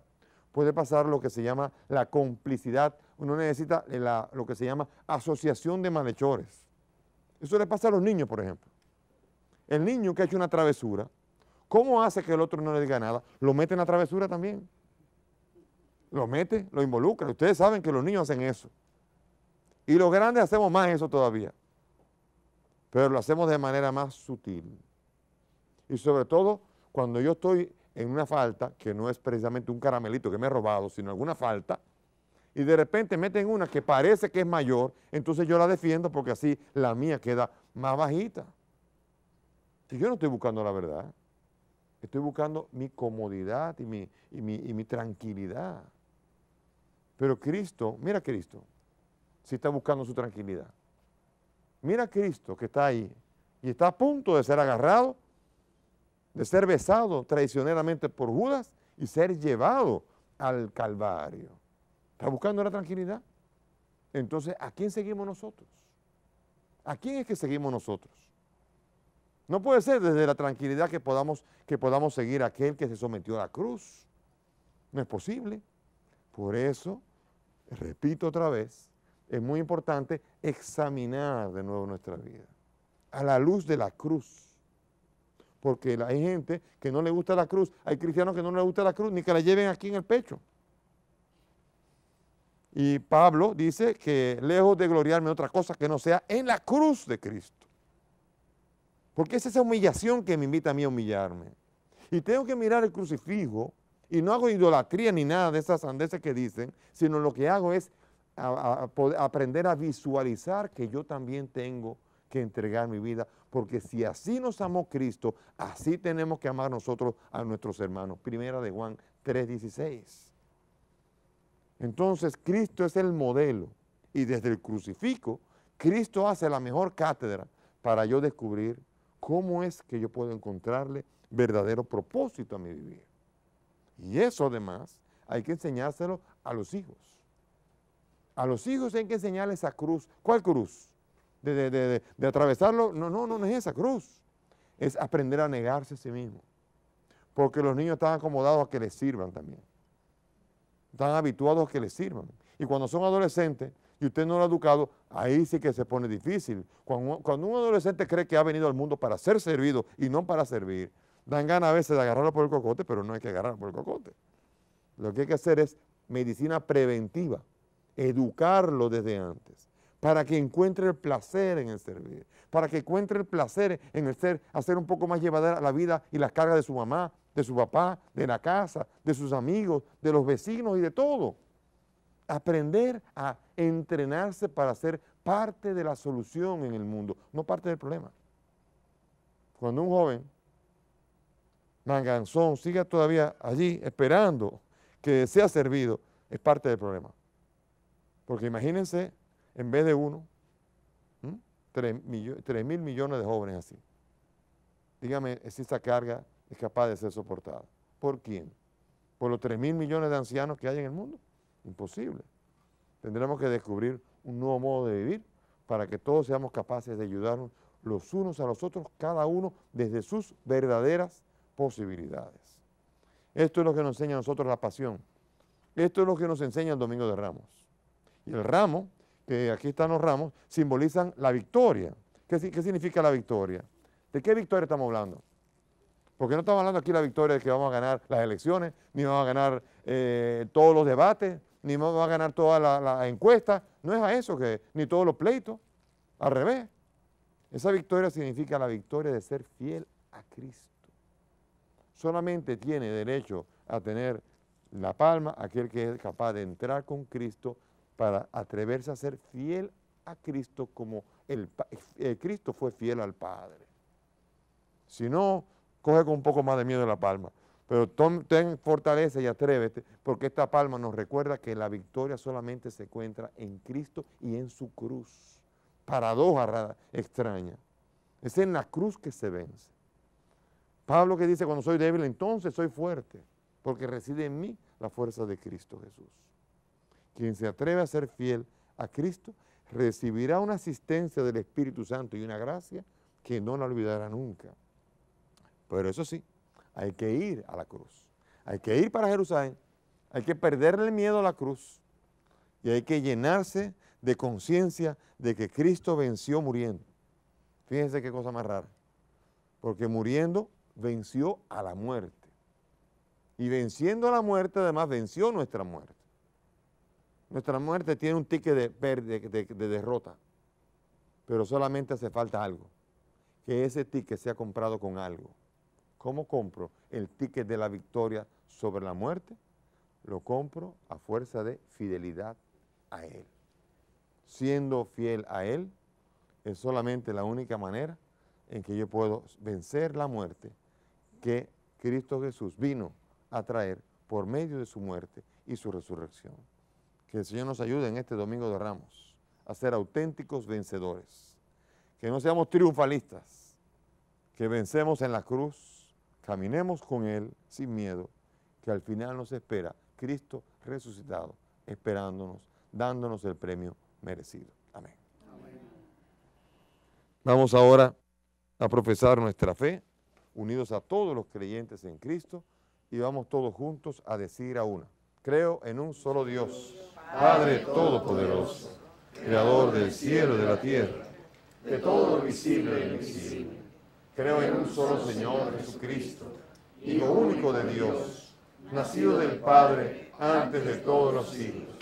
puede pasar lo que se llama la complicidad, uno necesita eh, lo que se llama asociación de malhechores. Eso le pasa a los niños, por ejemplo. El niño que ha hecho una travesura, ¿cómo hace que el otro no le diga nada? Lo mete en la travesura también. Lo mete, lo involucra. Ustedes saben que los niños hacen eso. Y los grandes hacemos más eso todavía. Pero lo hacemos de manera más sutil. Y sobre todo cuando yo estoy en una falta, que no es precisamente un caramelito que me he robado, sino alguna falta, y de repente meten una que parece que es mayor, entonces yo la defiendo porque así la mía queda más bajita. Si yo no estoy buscando la verdad, estoy buscando mi comodidad y mi, mi, y mi tranquilidad. Pero Cristo, mira a Cristo, si está buscando su tranquilidad. Mira a Cristo que está ahí y está a punto de ser agarrado de ser besado traicioneramente por Judas y ser llevado al Calvario. ¿Está buscando la tranquilidad? Entonces, ¿a quién seguimos nosotros? ¿A quién es que seguimos nosotros? No puede ser desde la tranquilidad que podamos, que podamos seguir a aquel que se sometió a la cruz. No es posible. Por eso, repito otra vez, es muy importante examinar de nuevo nuestra vida a la luz de la cruz porque hay gente que no le gusta la cruz, hay cristianos que no le gusta la cruz, ni que la lleven aquí en el pecho. Y Pablo dice que lejos de gloriarme en otra cosa que no sea en la cruz de Cristo. Porque es esa humillación que me invita a mí a humillarme. Y tengo que mirar el crucifijo y no hago idolatría ni nada de esas sandeces que dicen, sino lo que hago es aprender a visualizar que yo también tengo que entregar mi vida, porque si así nos amó Cristo, así tenemos que amar nosotros a nuestros hermanos. Primera de Juan 3:16. Entonces Cristo es el modelo y desde el crucifijo Cristo hace la mejor cátedra para yo descubrir cómo es que yo puedo encontrarle verdadero propósito a mi vida Y eso además hay que enseñárselo a los hijos. A los hijos hay que enseñarles esa cruz. ¿Cuál cruz? de, atravesarlo. No, no, no, no es esa cruz. Es aprender a negarse a sí mismo. Porque los niños están acomodados a que les sirvan también. Están habituados a que les sirvan. Y cuando son adolescentes y usted no lo ha educado, ahí sí que se pone difícil. Cuando, cuando un adolescente cree que ha venido al mundo para ser servido y no para servir, dan ganas a veces de agarrarlo por el cocote, pero no hay que agarrarlo por el cocote. Lo que hay que hacer es medicina preventiva, educarlo desde antes para que encuentre el placer en el servir, para que encuentre el placer en el ser, hacer un poco más llevadera la vida y las cargas de su mamá, de su papá, de la casa, de sus amigos, de los vecinos y de todo. Aprender a entrenarse para ser parte de la solución en el mundo, no parte del problema. Cuando un joven, manganzón, siga todavía allí esperando que sea servido, es parte del problema. Porque imagínense en vez de uno, tres, mil millones de jóvenes así. Dígame si esa carga es capaz de ser soportada. ¿Por quién? ¿Por los tres mil millones de ancianos que hay en el mundo? Imposible. Tendremos que descubrir un nuevo modo de vivir para que todos seamos capaces de ayudarnos los unos a los otros, cada uno desde sus verdaderas posibilidades. Esto es lo que nos enseña a nosotros la pasión. Esto es lo que nos enseña el Domingo de Ramos. Y el ramo que aquí están los ramos, simbolizan la victoria. ¿Qué, significa la victoria? ¿De qué victoria estamos hablando? Porque no estamos hablando aquí de la victoria de que vamos a ganar las elecciones, ni vamos a ganar eh, todos los debates, ni vamos a ganar todas las la encuestas. No es a eso, que, ni todos los pleitos. Al revés. Esa victoria significa la victoria de ser fiel a Cristo. Solamente tiene derecho a tener la palma aquel que es capaz de entrar con Cristo para atreverse a ser fiel a Cristo como el, eh, Cristo fue fiel al Padre. Si no, coge con un poco más de miedo la palma. Pero ten fortaleza y atrévete, porque esta palma nos recuerda que la victoria solamente se encuentra en Cristo y en su cruz. Paradoja extraña. Es en la cruz que se vence. Pablo que dice, cuando soy débil, entonces soy fuerte, porque reside en mí la fuerza de Cristo Jesús. Quien se atreve a ser fiel a Cristo recibirá una asistencia del Espíritu Santo y una gracia que no la olvidará nunca. Pero eso sí, hay que ir a la cruz, hay que ir para Jerusalén, hay que perderle el miedo a la cruz y hay que llenarse de conciencia de que Cristo venció muriendo. Fíjense qué cosa más rara, porque muriendo venció a la muerte y venciendo a la muerte además venció nuestra muerte. Nuestra muerte tiene un ticket de, derrota, pero solamente hace falta algo, que ese ticket sea comprado con algo. ¿Cómo compro el ticket de la victoria sobre la muerte? Lo compro a fuerza de fidelidad a Él. Siendo fiel a Él es solamente la única manera en que yo puedo vencer la muerte que Cristo Jesús vino a traer por medio de su muerte y su resurrección. Que el Señor nos ayude en este Domingo de Ramos a ser auténticos vencedores. Que no seamos triunfalistas, que vencemos en la cruz, caminemos con Él sin miedo, que al final nos espera Cristo resucitado, esperándonos, dándonos el premio merecido. Amén. Vamos ahora a profesar nuestra fe, unidos a todos los creyentes en Cristo, y vamos todos juntos a decir a una, creo en un solo Dios Padre Todopoderoso, Creador del cielo y de la tierra, de todo lo visible e invisible. Creo en un solo Señor Jesucristo, Hijo único de Dios, nacido del Padre antes de todos los siglos.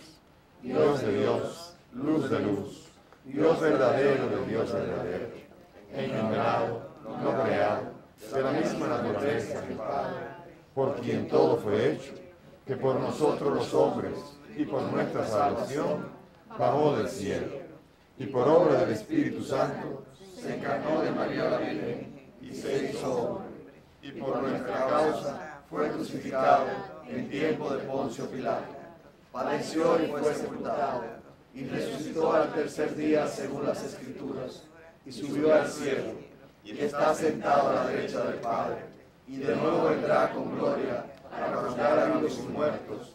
Dios de Dios, luz de luz, Dios verdadero de Dios verdadero, engendrado, no creado, de la misma naturaleza que el Padre, por quien todo fue hecho, que por nosotros los hombres y por nuestra salvación, bajó del cielo, y por obra del Espíritu Santo, se encarnó de María la Virgen, y se hizo hombre, y por nuestra causa fue crucificado en tiempo de Poncio Pilato, padeció y fue sepultado, y resucitó al tercer día según las Escrituras, y subió al cielo, y está sentado a la derecha del Padre, y de nuevo vendrá con gloria a a los muertos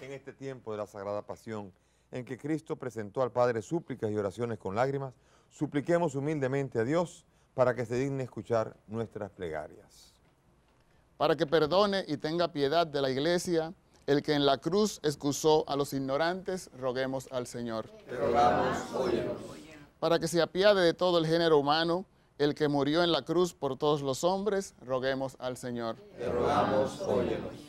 en este tiempo de la Sagrada Pasión, en que Cristo presentó al Padre súplicas y oraciones con lágrimas, supliquemos humildemente a Dios para que se digne escuchar nuestras plegarias. Para que perdone y tenga piedad de la iglesia, el que en la cruz excusó a los ignorantes, roguemos al Señor. Te rogamos, óyenos. Para que se apiade de todo el género humano, el que murió en la cruz por todos los hombres, roguemos al Señor. Te rogamos, óyenos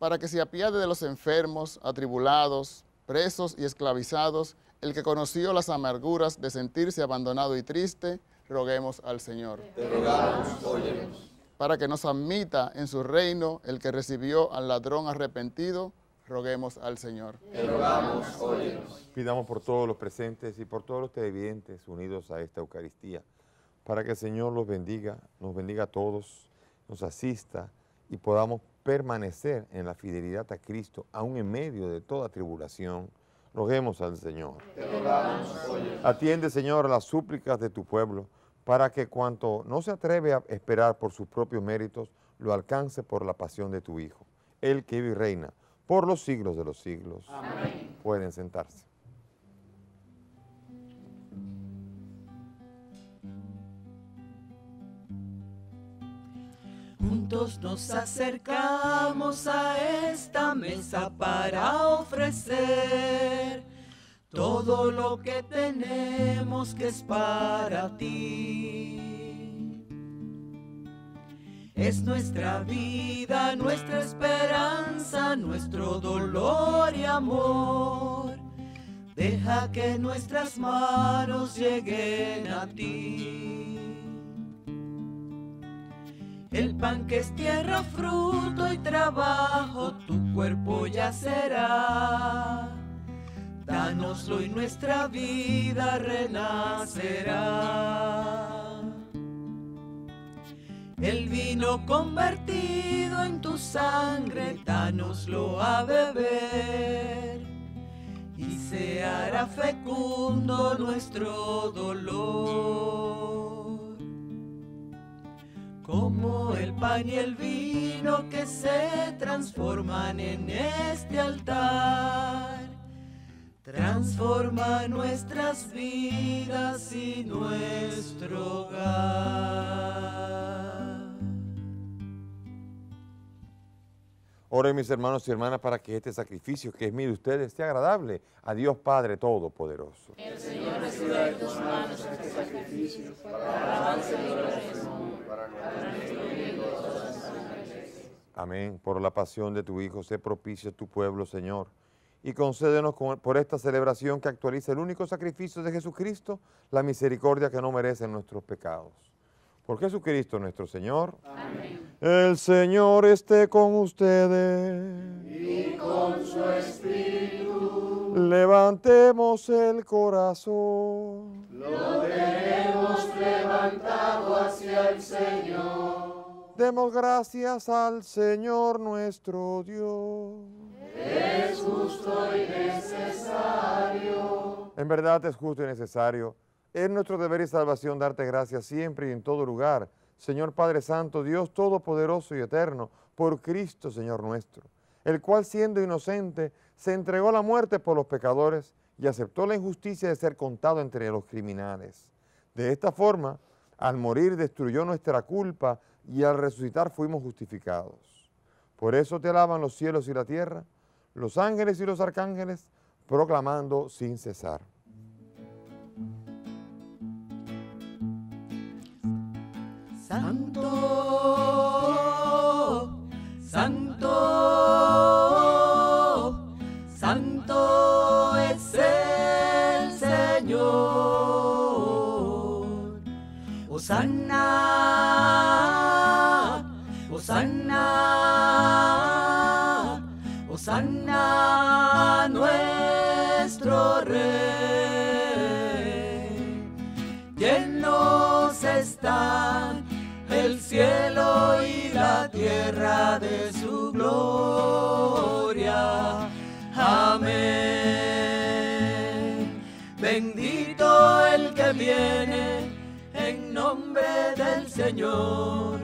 para que se apiade de los enfermos, atribulados, presos y esclavizados, el que conoció las amarguras de sentirse abandonado y triste, roguemos al Señor. Te rogamos, óyenos. Para que nos admita en su reino el que recibió al ladrón arrepentido, roguemos al Señor. Te rogamos, óyenos. Pidamos por todos los presentes y por todos los televidentes unidos a esta Eucaristía, para que el Señor los bendiga, nos bendiga a todos, nos asista y podamos permanecer en la fidelidad a Cristo, aún en medio de toda tribulación. Roguemos al Señor. Atiende, Señor, las súplicas de tu pueblo, para que cuanto no se atreve a esperar por sus propios méritos, lo alcance por la pasión de tu Hijo, el que vive y reina por los siglos de los siglos. Pueden sentarse. Juntos nos acercamos a esta mesa para ofrecer todo lo que tenemos que es para ti. Es nuestra vida, nuestra esperanza, nuestro dolor y amor. Deja que nuestras manos lleguen a ti. El pan que es tierra, fruto y trabajo, tu cuerpo ya será. Danoslo y nuestra vida renacerá. El vino convertido en tu sangre, danoslo a beber. Y se hará fecundo nuestro dolor como el pan y el vino que se transforman en este altar. Transforma nuestras vidas y nuestro hogar. Oren mis hermanos y hermanas para que este sacrificio que es mío de ustedes esté agradable a Dios Padre Todopoderoso. El Señor manos este sacrificio Amén. Por la pasión de tu Hijo, se propicio tu pueblo, Señor. Y concédenos por esta celebración que actualiza el único sacrificio de Jesucristo, la misericordia que no merecen nuestros pecados. Por Jesucristo nuestro Señor. Amén. El Señor esté con ustedes. Y con su espíritu. Levantemos el corazón. Lo tenemos levantado hacia el Señor. Demos gracias al Señor nuestro Dios. Es justo y necesario. En verdad es justo y necesario. Es nuestro deber y salvación darte gracias siempre y en todo lugar. Señor Padre Santo, Dios Todopoderoso y Eterno, por Cristo Señor nuestro el cual siendo inocente se entregó a la muerte por los pecadores y aceptó la injusticia de ser contado entre los criminales. De esta forma, al morir destruyó nuestra culpa y al resucitar fuimos justificados. Por eso te alaban los cielos y la tierra, los ángeles y los arcángeles, proclamando sin cesar. Santo, Santo. Hosanna, Hosanna, Hosanna nuestro Rey. Llenos están el cielo y la tierra de su gloria. Amén. Bendito el que viene Señor,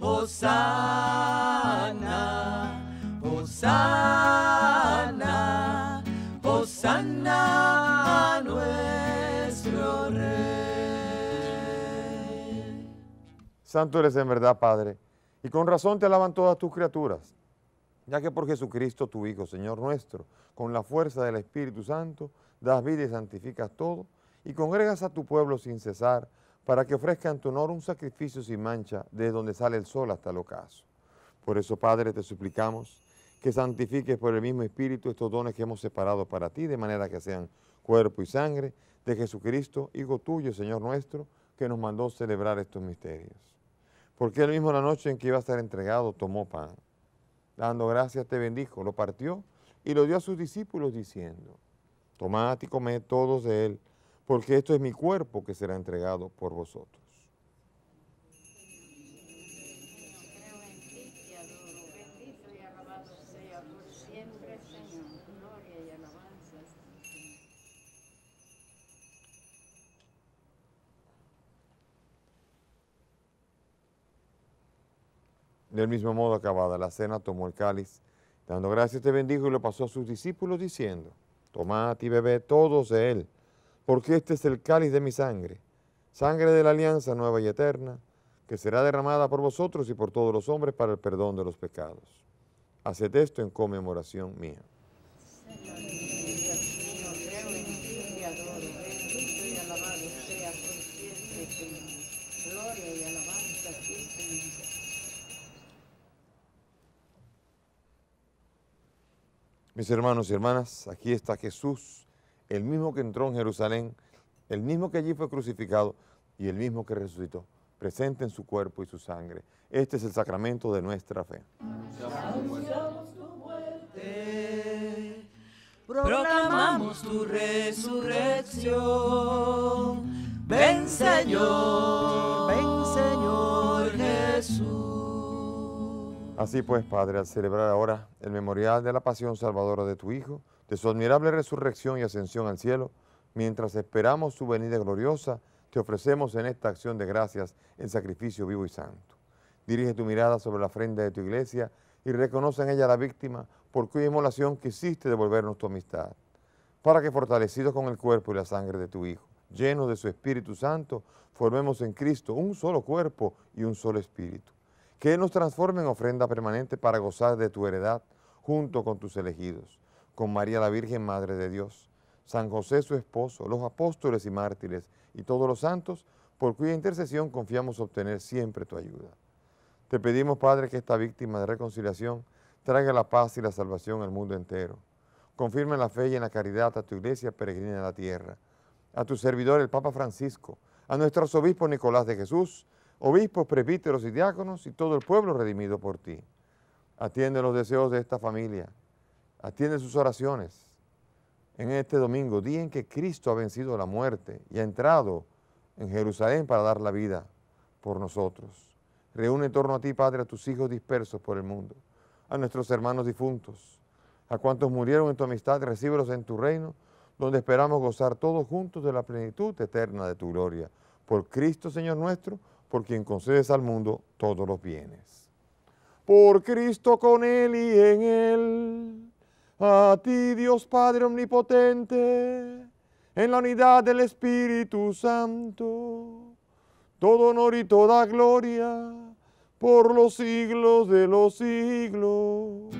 Osana, Osana, Osana a nuestro Rey. Santo eres en verdad, Padre, y con razón te alaban todas tus criaturas, ya que por Jesucristo tu Hijo, Señor nuestro, con la fuerza del Espíritu Santo, das vida y santificas todo, y congregas a tu pueblo sin cesar para que ofrezcan tu honor un sacrificio sin mancha desde donde sale el sol hasta el ocaso. Por eso, Padre, te suplicamos que santifiques por el mismo Espíritu estos dones que hemos separado para ti, de manera que sean cuerpo y sangre de Jesucristo, Hijo tuyo, Señor nuestro, que nos mandó celebrar estos misterios. Porque él mismo la noche en que iba a ser entregado tomó pan, dando gracias te bendijo, lo partió y lo dio a sus discípulos diciendo, tomad y comed todos de él porque esto es mi cuerpo que será entregado por vosotros. Del mismo modo, acabada la cena, tomó el cáliz, dando gracias te bendijo y lo pasó a sus discípulos diciendo, tomad y bebé todos de él porque este es el cáliz de mi sangre, sangre de la alianza nueva y eterna, que será derramada por vosotros y por todos los hombres para el perdón de los pecados. Haced esto en conmemoración mía. Mis hermanos y hermanas, aquí está Jesús el mismo que entró en Jerusalén, el mismo que allí fue crucificado y el mismo que resucitó. presente en su cuerpo y su sangre. Este es el sacramento de nuestra fe. Anunciamos tu muerte, proclamamos tu resurrección. Ven Señor. Así pues, Padre, al celebrar ahora el memorial de la pasión salvadora de tu Hijo, de su admirable resurrección y ascensión al cielo, mientras esperamos su venida gloriosa, te ofrecemos en esta acción de gracias el sacrificio vivo y santo. Dirige tu mirada sobre la ofrenda de tu iglesia y reconoce en ella la víctima por cuya inmolación quisiste devolvernos tu amistad, para que fortalecidos con el cuerpo y la sangre de tu Hijo, llenos de su Espíritu Santo, formemos en Cristo un solo cuerpo y un solo espíritu que nos transforme en ofrenda permanente para gozar de tu heredad junto con tus elegidos, con María la Virgen, Madre de Dios, San José su esposo, los apóstoles y mártires y todos los santos, por cuya intercesión confiamos obtener siempre tu ayuda. Te pedimos, Padre, que esta víctima de reconciliación traiga la paz y la salvación al mundo entero. Confirme la fe y en la caridad a tu iglesia peregrina en la tierra, a tu servidor el Papa Francisco, a nuestro arzobispo Nicolás de Jesús, obispos, presbíteros y diáconos y todo el pueblo redimido por ti. Atiende los deseos de esta familia, atiende sus oraciones. En este domingo, día en que Cristo ha vencido la muerte y ha entrado en Jerusalén para dar la vida por nosotros. Reúne en torno a ti, Padre, a tus hijos dispersos por el mundo, a nuestros hermanos difuntos, a cuantos murieron en tu amistad, recíbelos en tu reino, donde esperamos gozar todos juntos de la plenitud eterna de tu gloria. Por Cristo, Señor nuestro, por quien concedes al mundo todos los bienes. Por Cristo con Él y en Él, a ti Dios Padre Omnipotente, en la unidad del Espíritu Santo, todo honor y toda gloria por los siglos de los siglos.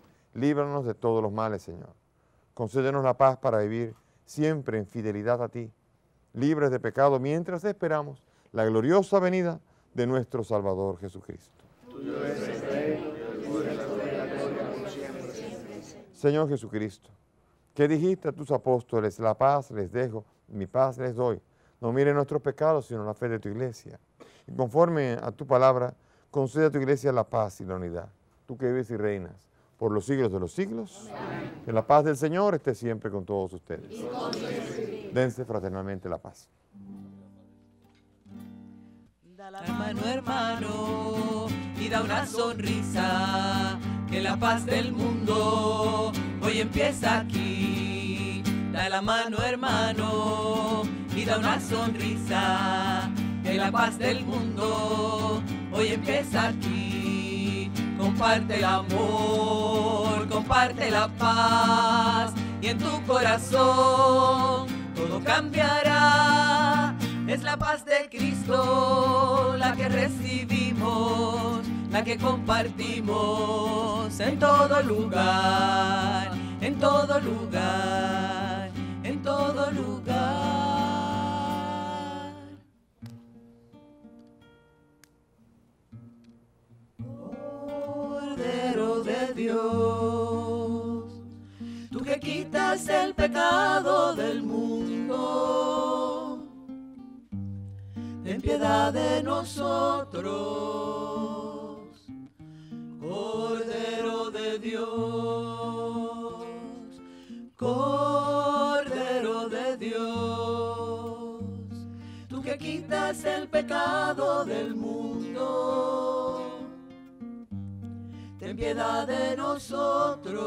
Líbranos de todos los males, Señor. Concédenos la paz para vivir siempre en fidelidad a ti, libres de pecado, mientras esperamos la gloriosa venida de nuestro Salvador Jesucristo. Señor Jesucristo, que dijiste a tus apóstoles, la paz les dejo, mi paz les doy. No miren nuestros pecados, sino la fe de tu iglesia. Y conforme a tu palabra, concede a tu iglesia la paz y la unidad. Tú que vives y reinas por los siglos de los siglos. Que la paz del Señor esté siempre con todos ustedes. Dense fraternalmente la paz. Da la mano, hermano, y da una sonrisa, que la paz del mundo hoy empieza aquí. Da la mano, hermano, y da una sonrisa, que la paz del mundo hoy empieza aquí. Comparte el amor, comparte la paz y en tu corazón todo cambiará. Es la paz de Cristo la que recibimos, la que compartimos en todo lugar, en todo lugar, en todo lugar. Dios, tú que quitas el pecado del mundo, ten piedad de nosotros, Cordero de Dios, Cordero de Dios, tú que quitas el pecado del mundo piedad de nosotros,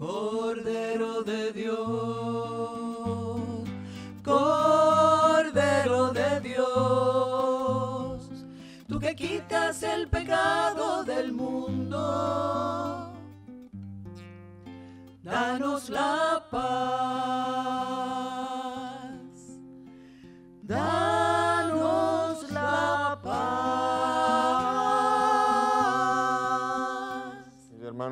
Cordero de Dios, Cordero de Dios, tú que quitas el pecado del mundo, danos la paz.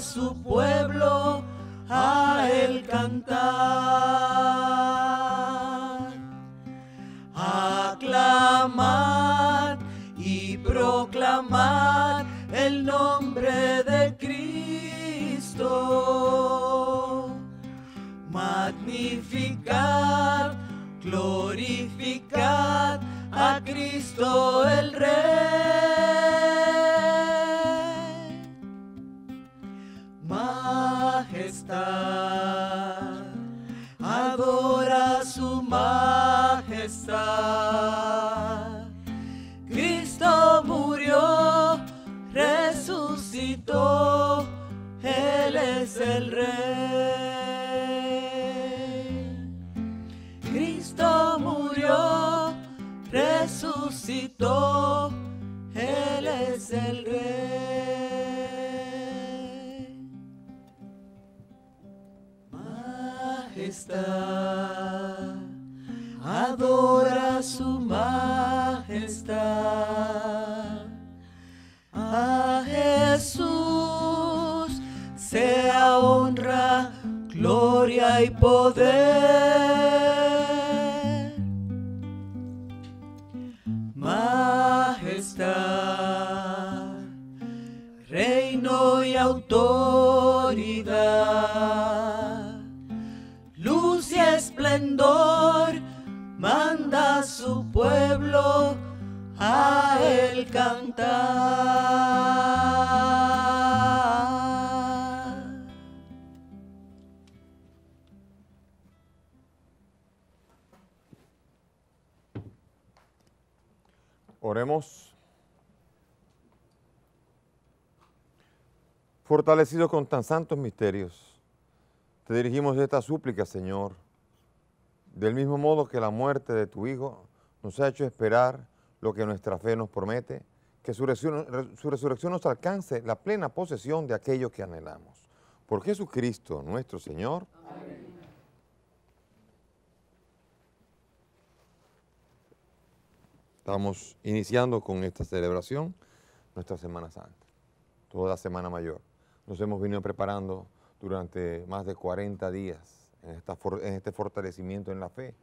su pueblo a el cantar. Aclamad y proclamar el nombre de Cristo. Magnificad, glorificad a Cristo el Rey. Bye. adora su majestad. A Jesús sea honra, gloria y poder. Majestad, reino y autor. cantar. Oremos. Fortalecidos con tan santos misterios, te dirigimos esta súplica, Señor, del mismo modo que la muerte de tu Hijo nos ha hecho esperar lo que nuestra fe nos promete, que su resurrección, nos alcance la plena posesión de aquello que anhelamos. Por Jesucristo nuestro Señor. Amén. Estamos iniciando con esta celebración nuestra Semana Santa, toda Semana Mayor. Nos hemos venido preparando durante más de 40 días en, esta, en este fortalecimiento en la fe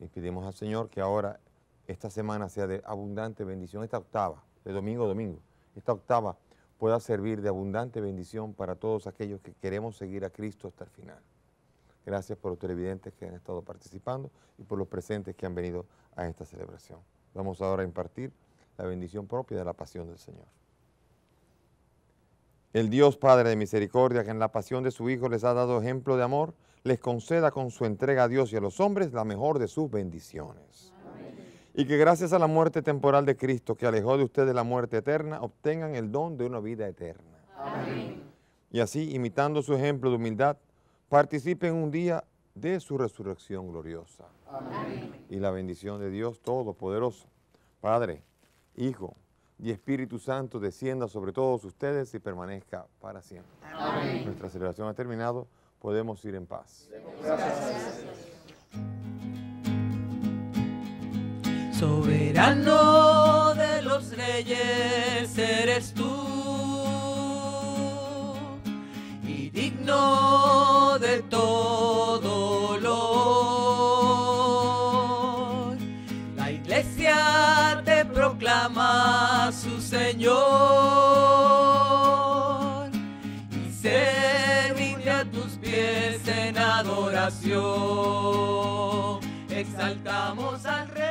y pedimos al Señor que ahora esta semana sea de abundante bendición, esta octava, de domingo a domingo, esta octava pueda servir de abundante bendición para todos aquellos que queremos seguir a Cristo hasta el final. Gracias por los televidentes que han estado participando y por los presentes que han venido a esta celebración. Vamos ahora a impartir la bendición propia de la pasión del Señor. El Dios Padre de Misericordia, que en la pasión de su Hijo les ha dado ejemplo de amor, les conceda con su entrega a Dios y a los hombres la mejor de sus bendiciones y que gracias a la muerte temporal de Cristo que alejó de ustedes la muerte eterna, obtengan el don de una vida eterna. Y así, imitando su ejemplo de humildad, participen un día de su resurrección gloriosa. Y la bendición de Dios Todopoderoso, Padre, Hijo y Espíritu Santo, descienda sobre todos ustedes y permanezca para siempre. Nuestra celebración ha terminado, podemos ir en paz. soberano de los reyes eres tú y digno de todo lo. La iglesia te proclama su Señor y se a tus pies en adoración. Exaltamos al rey.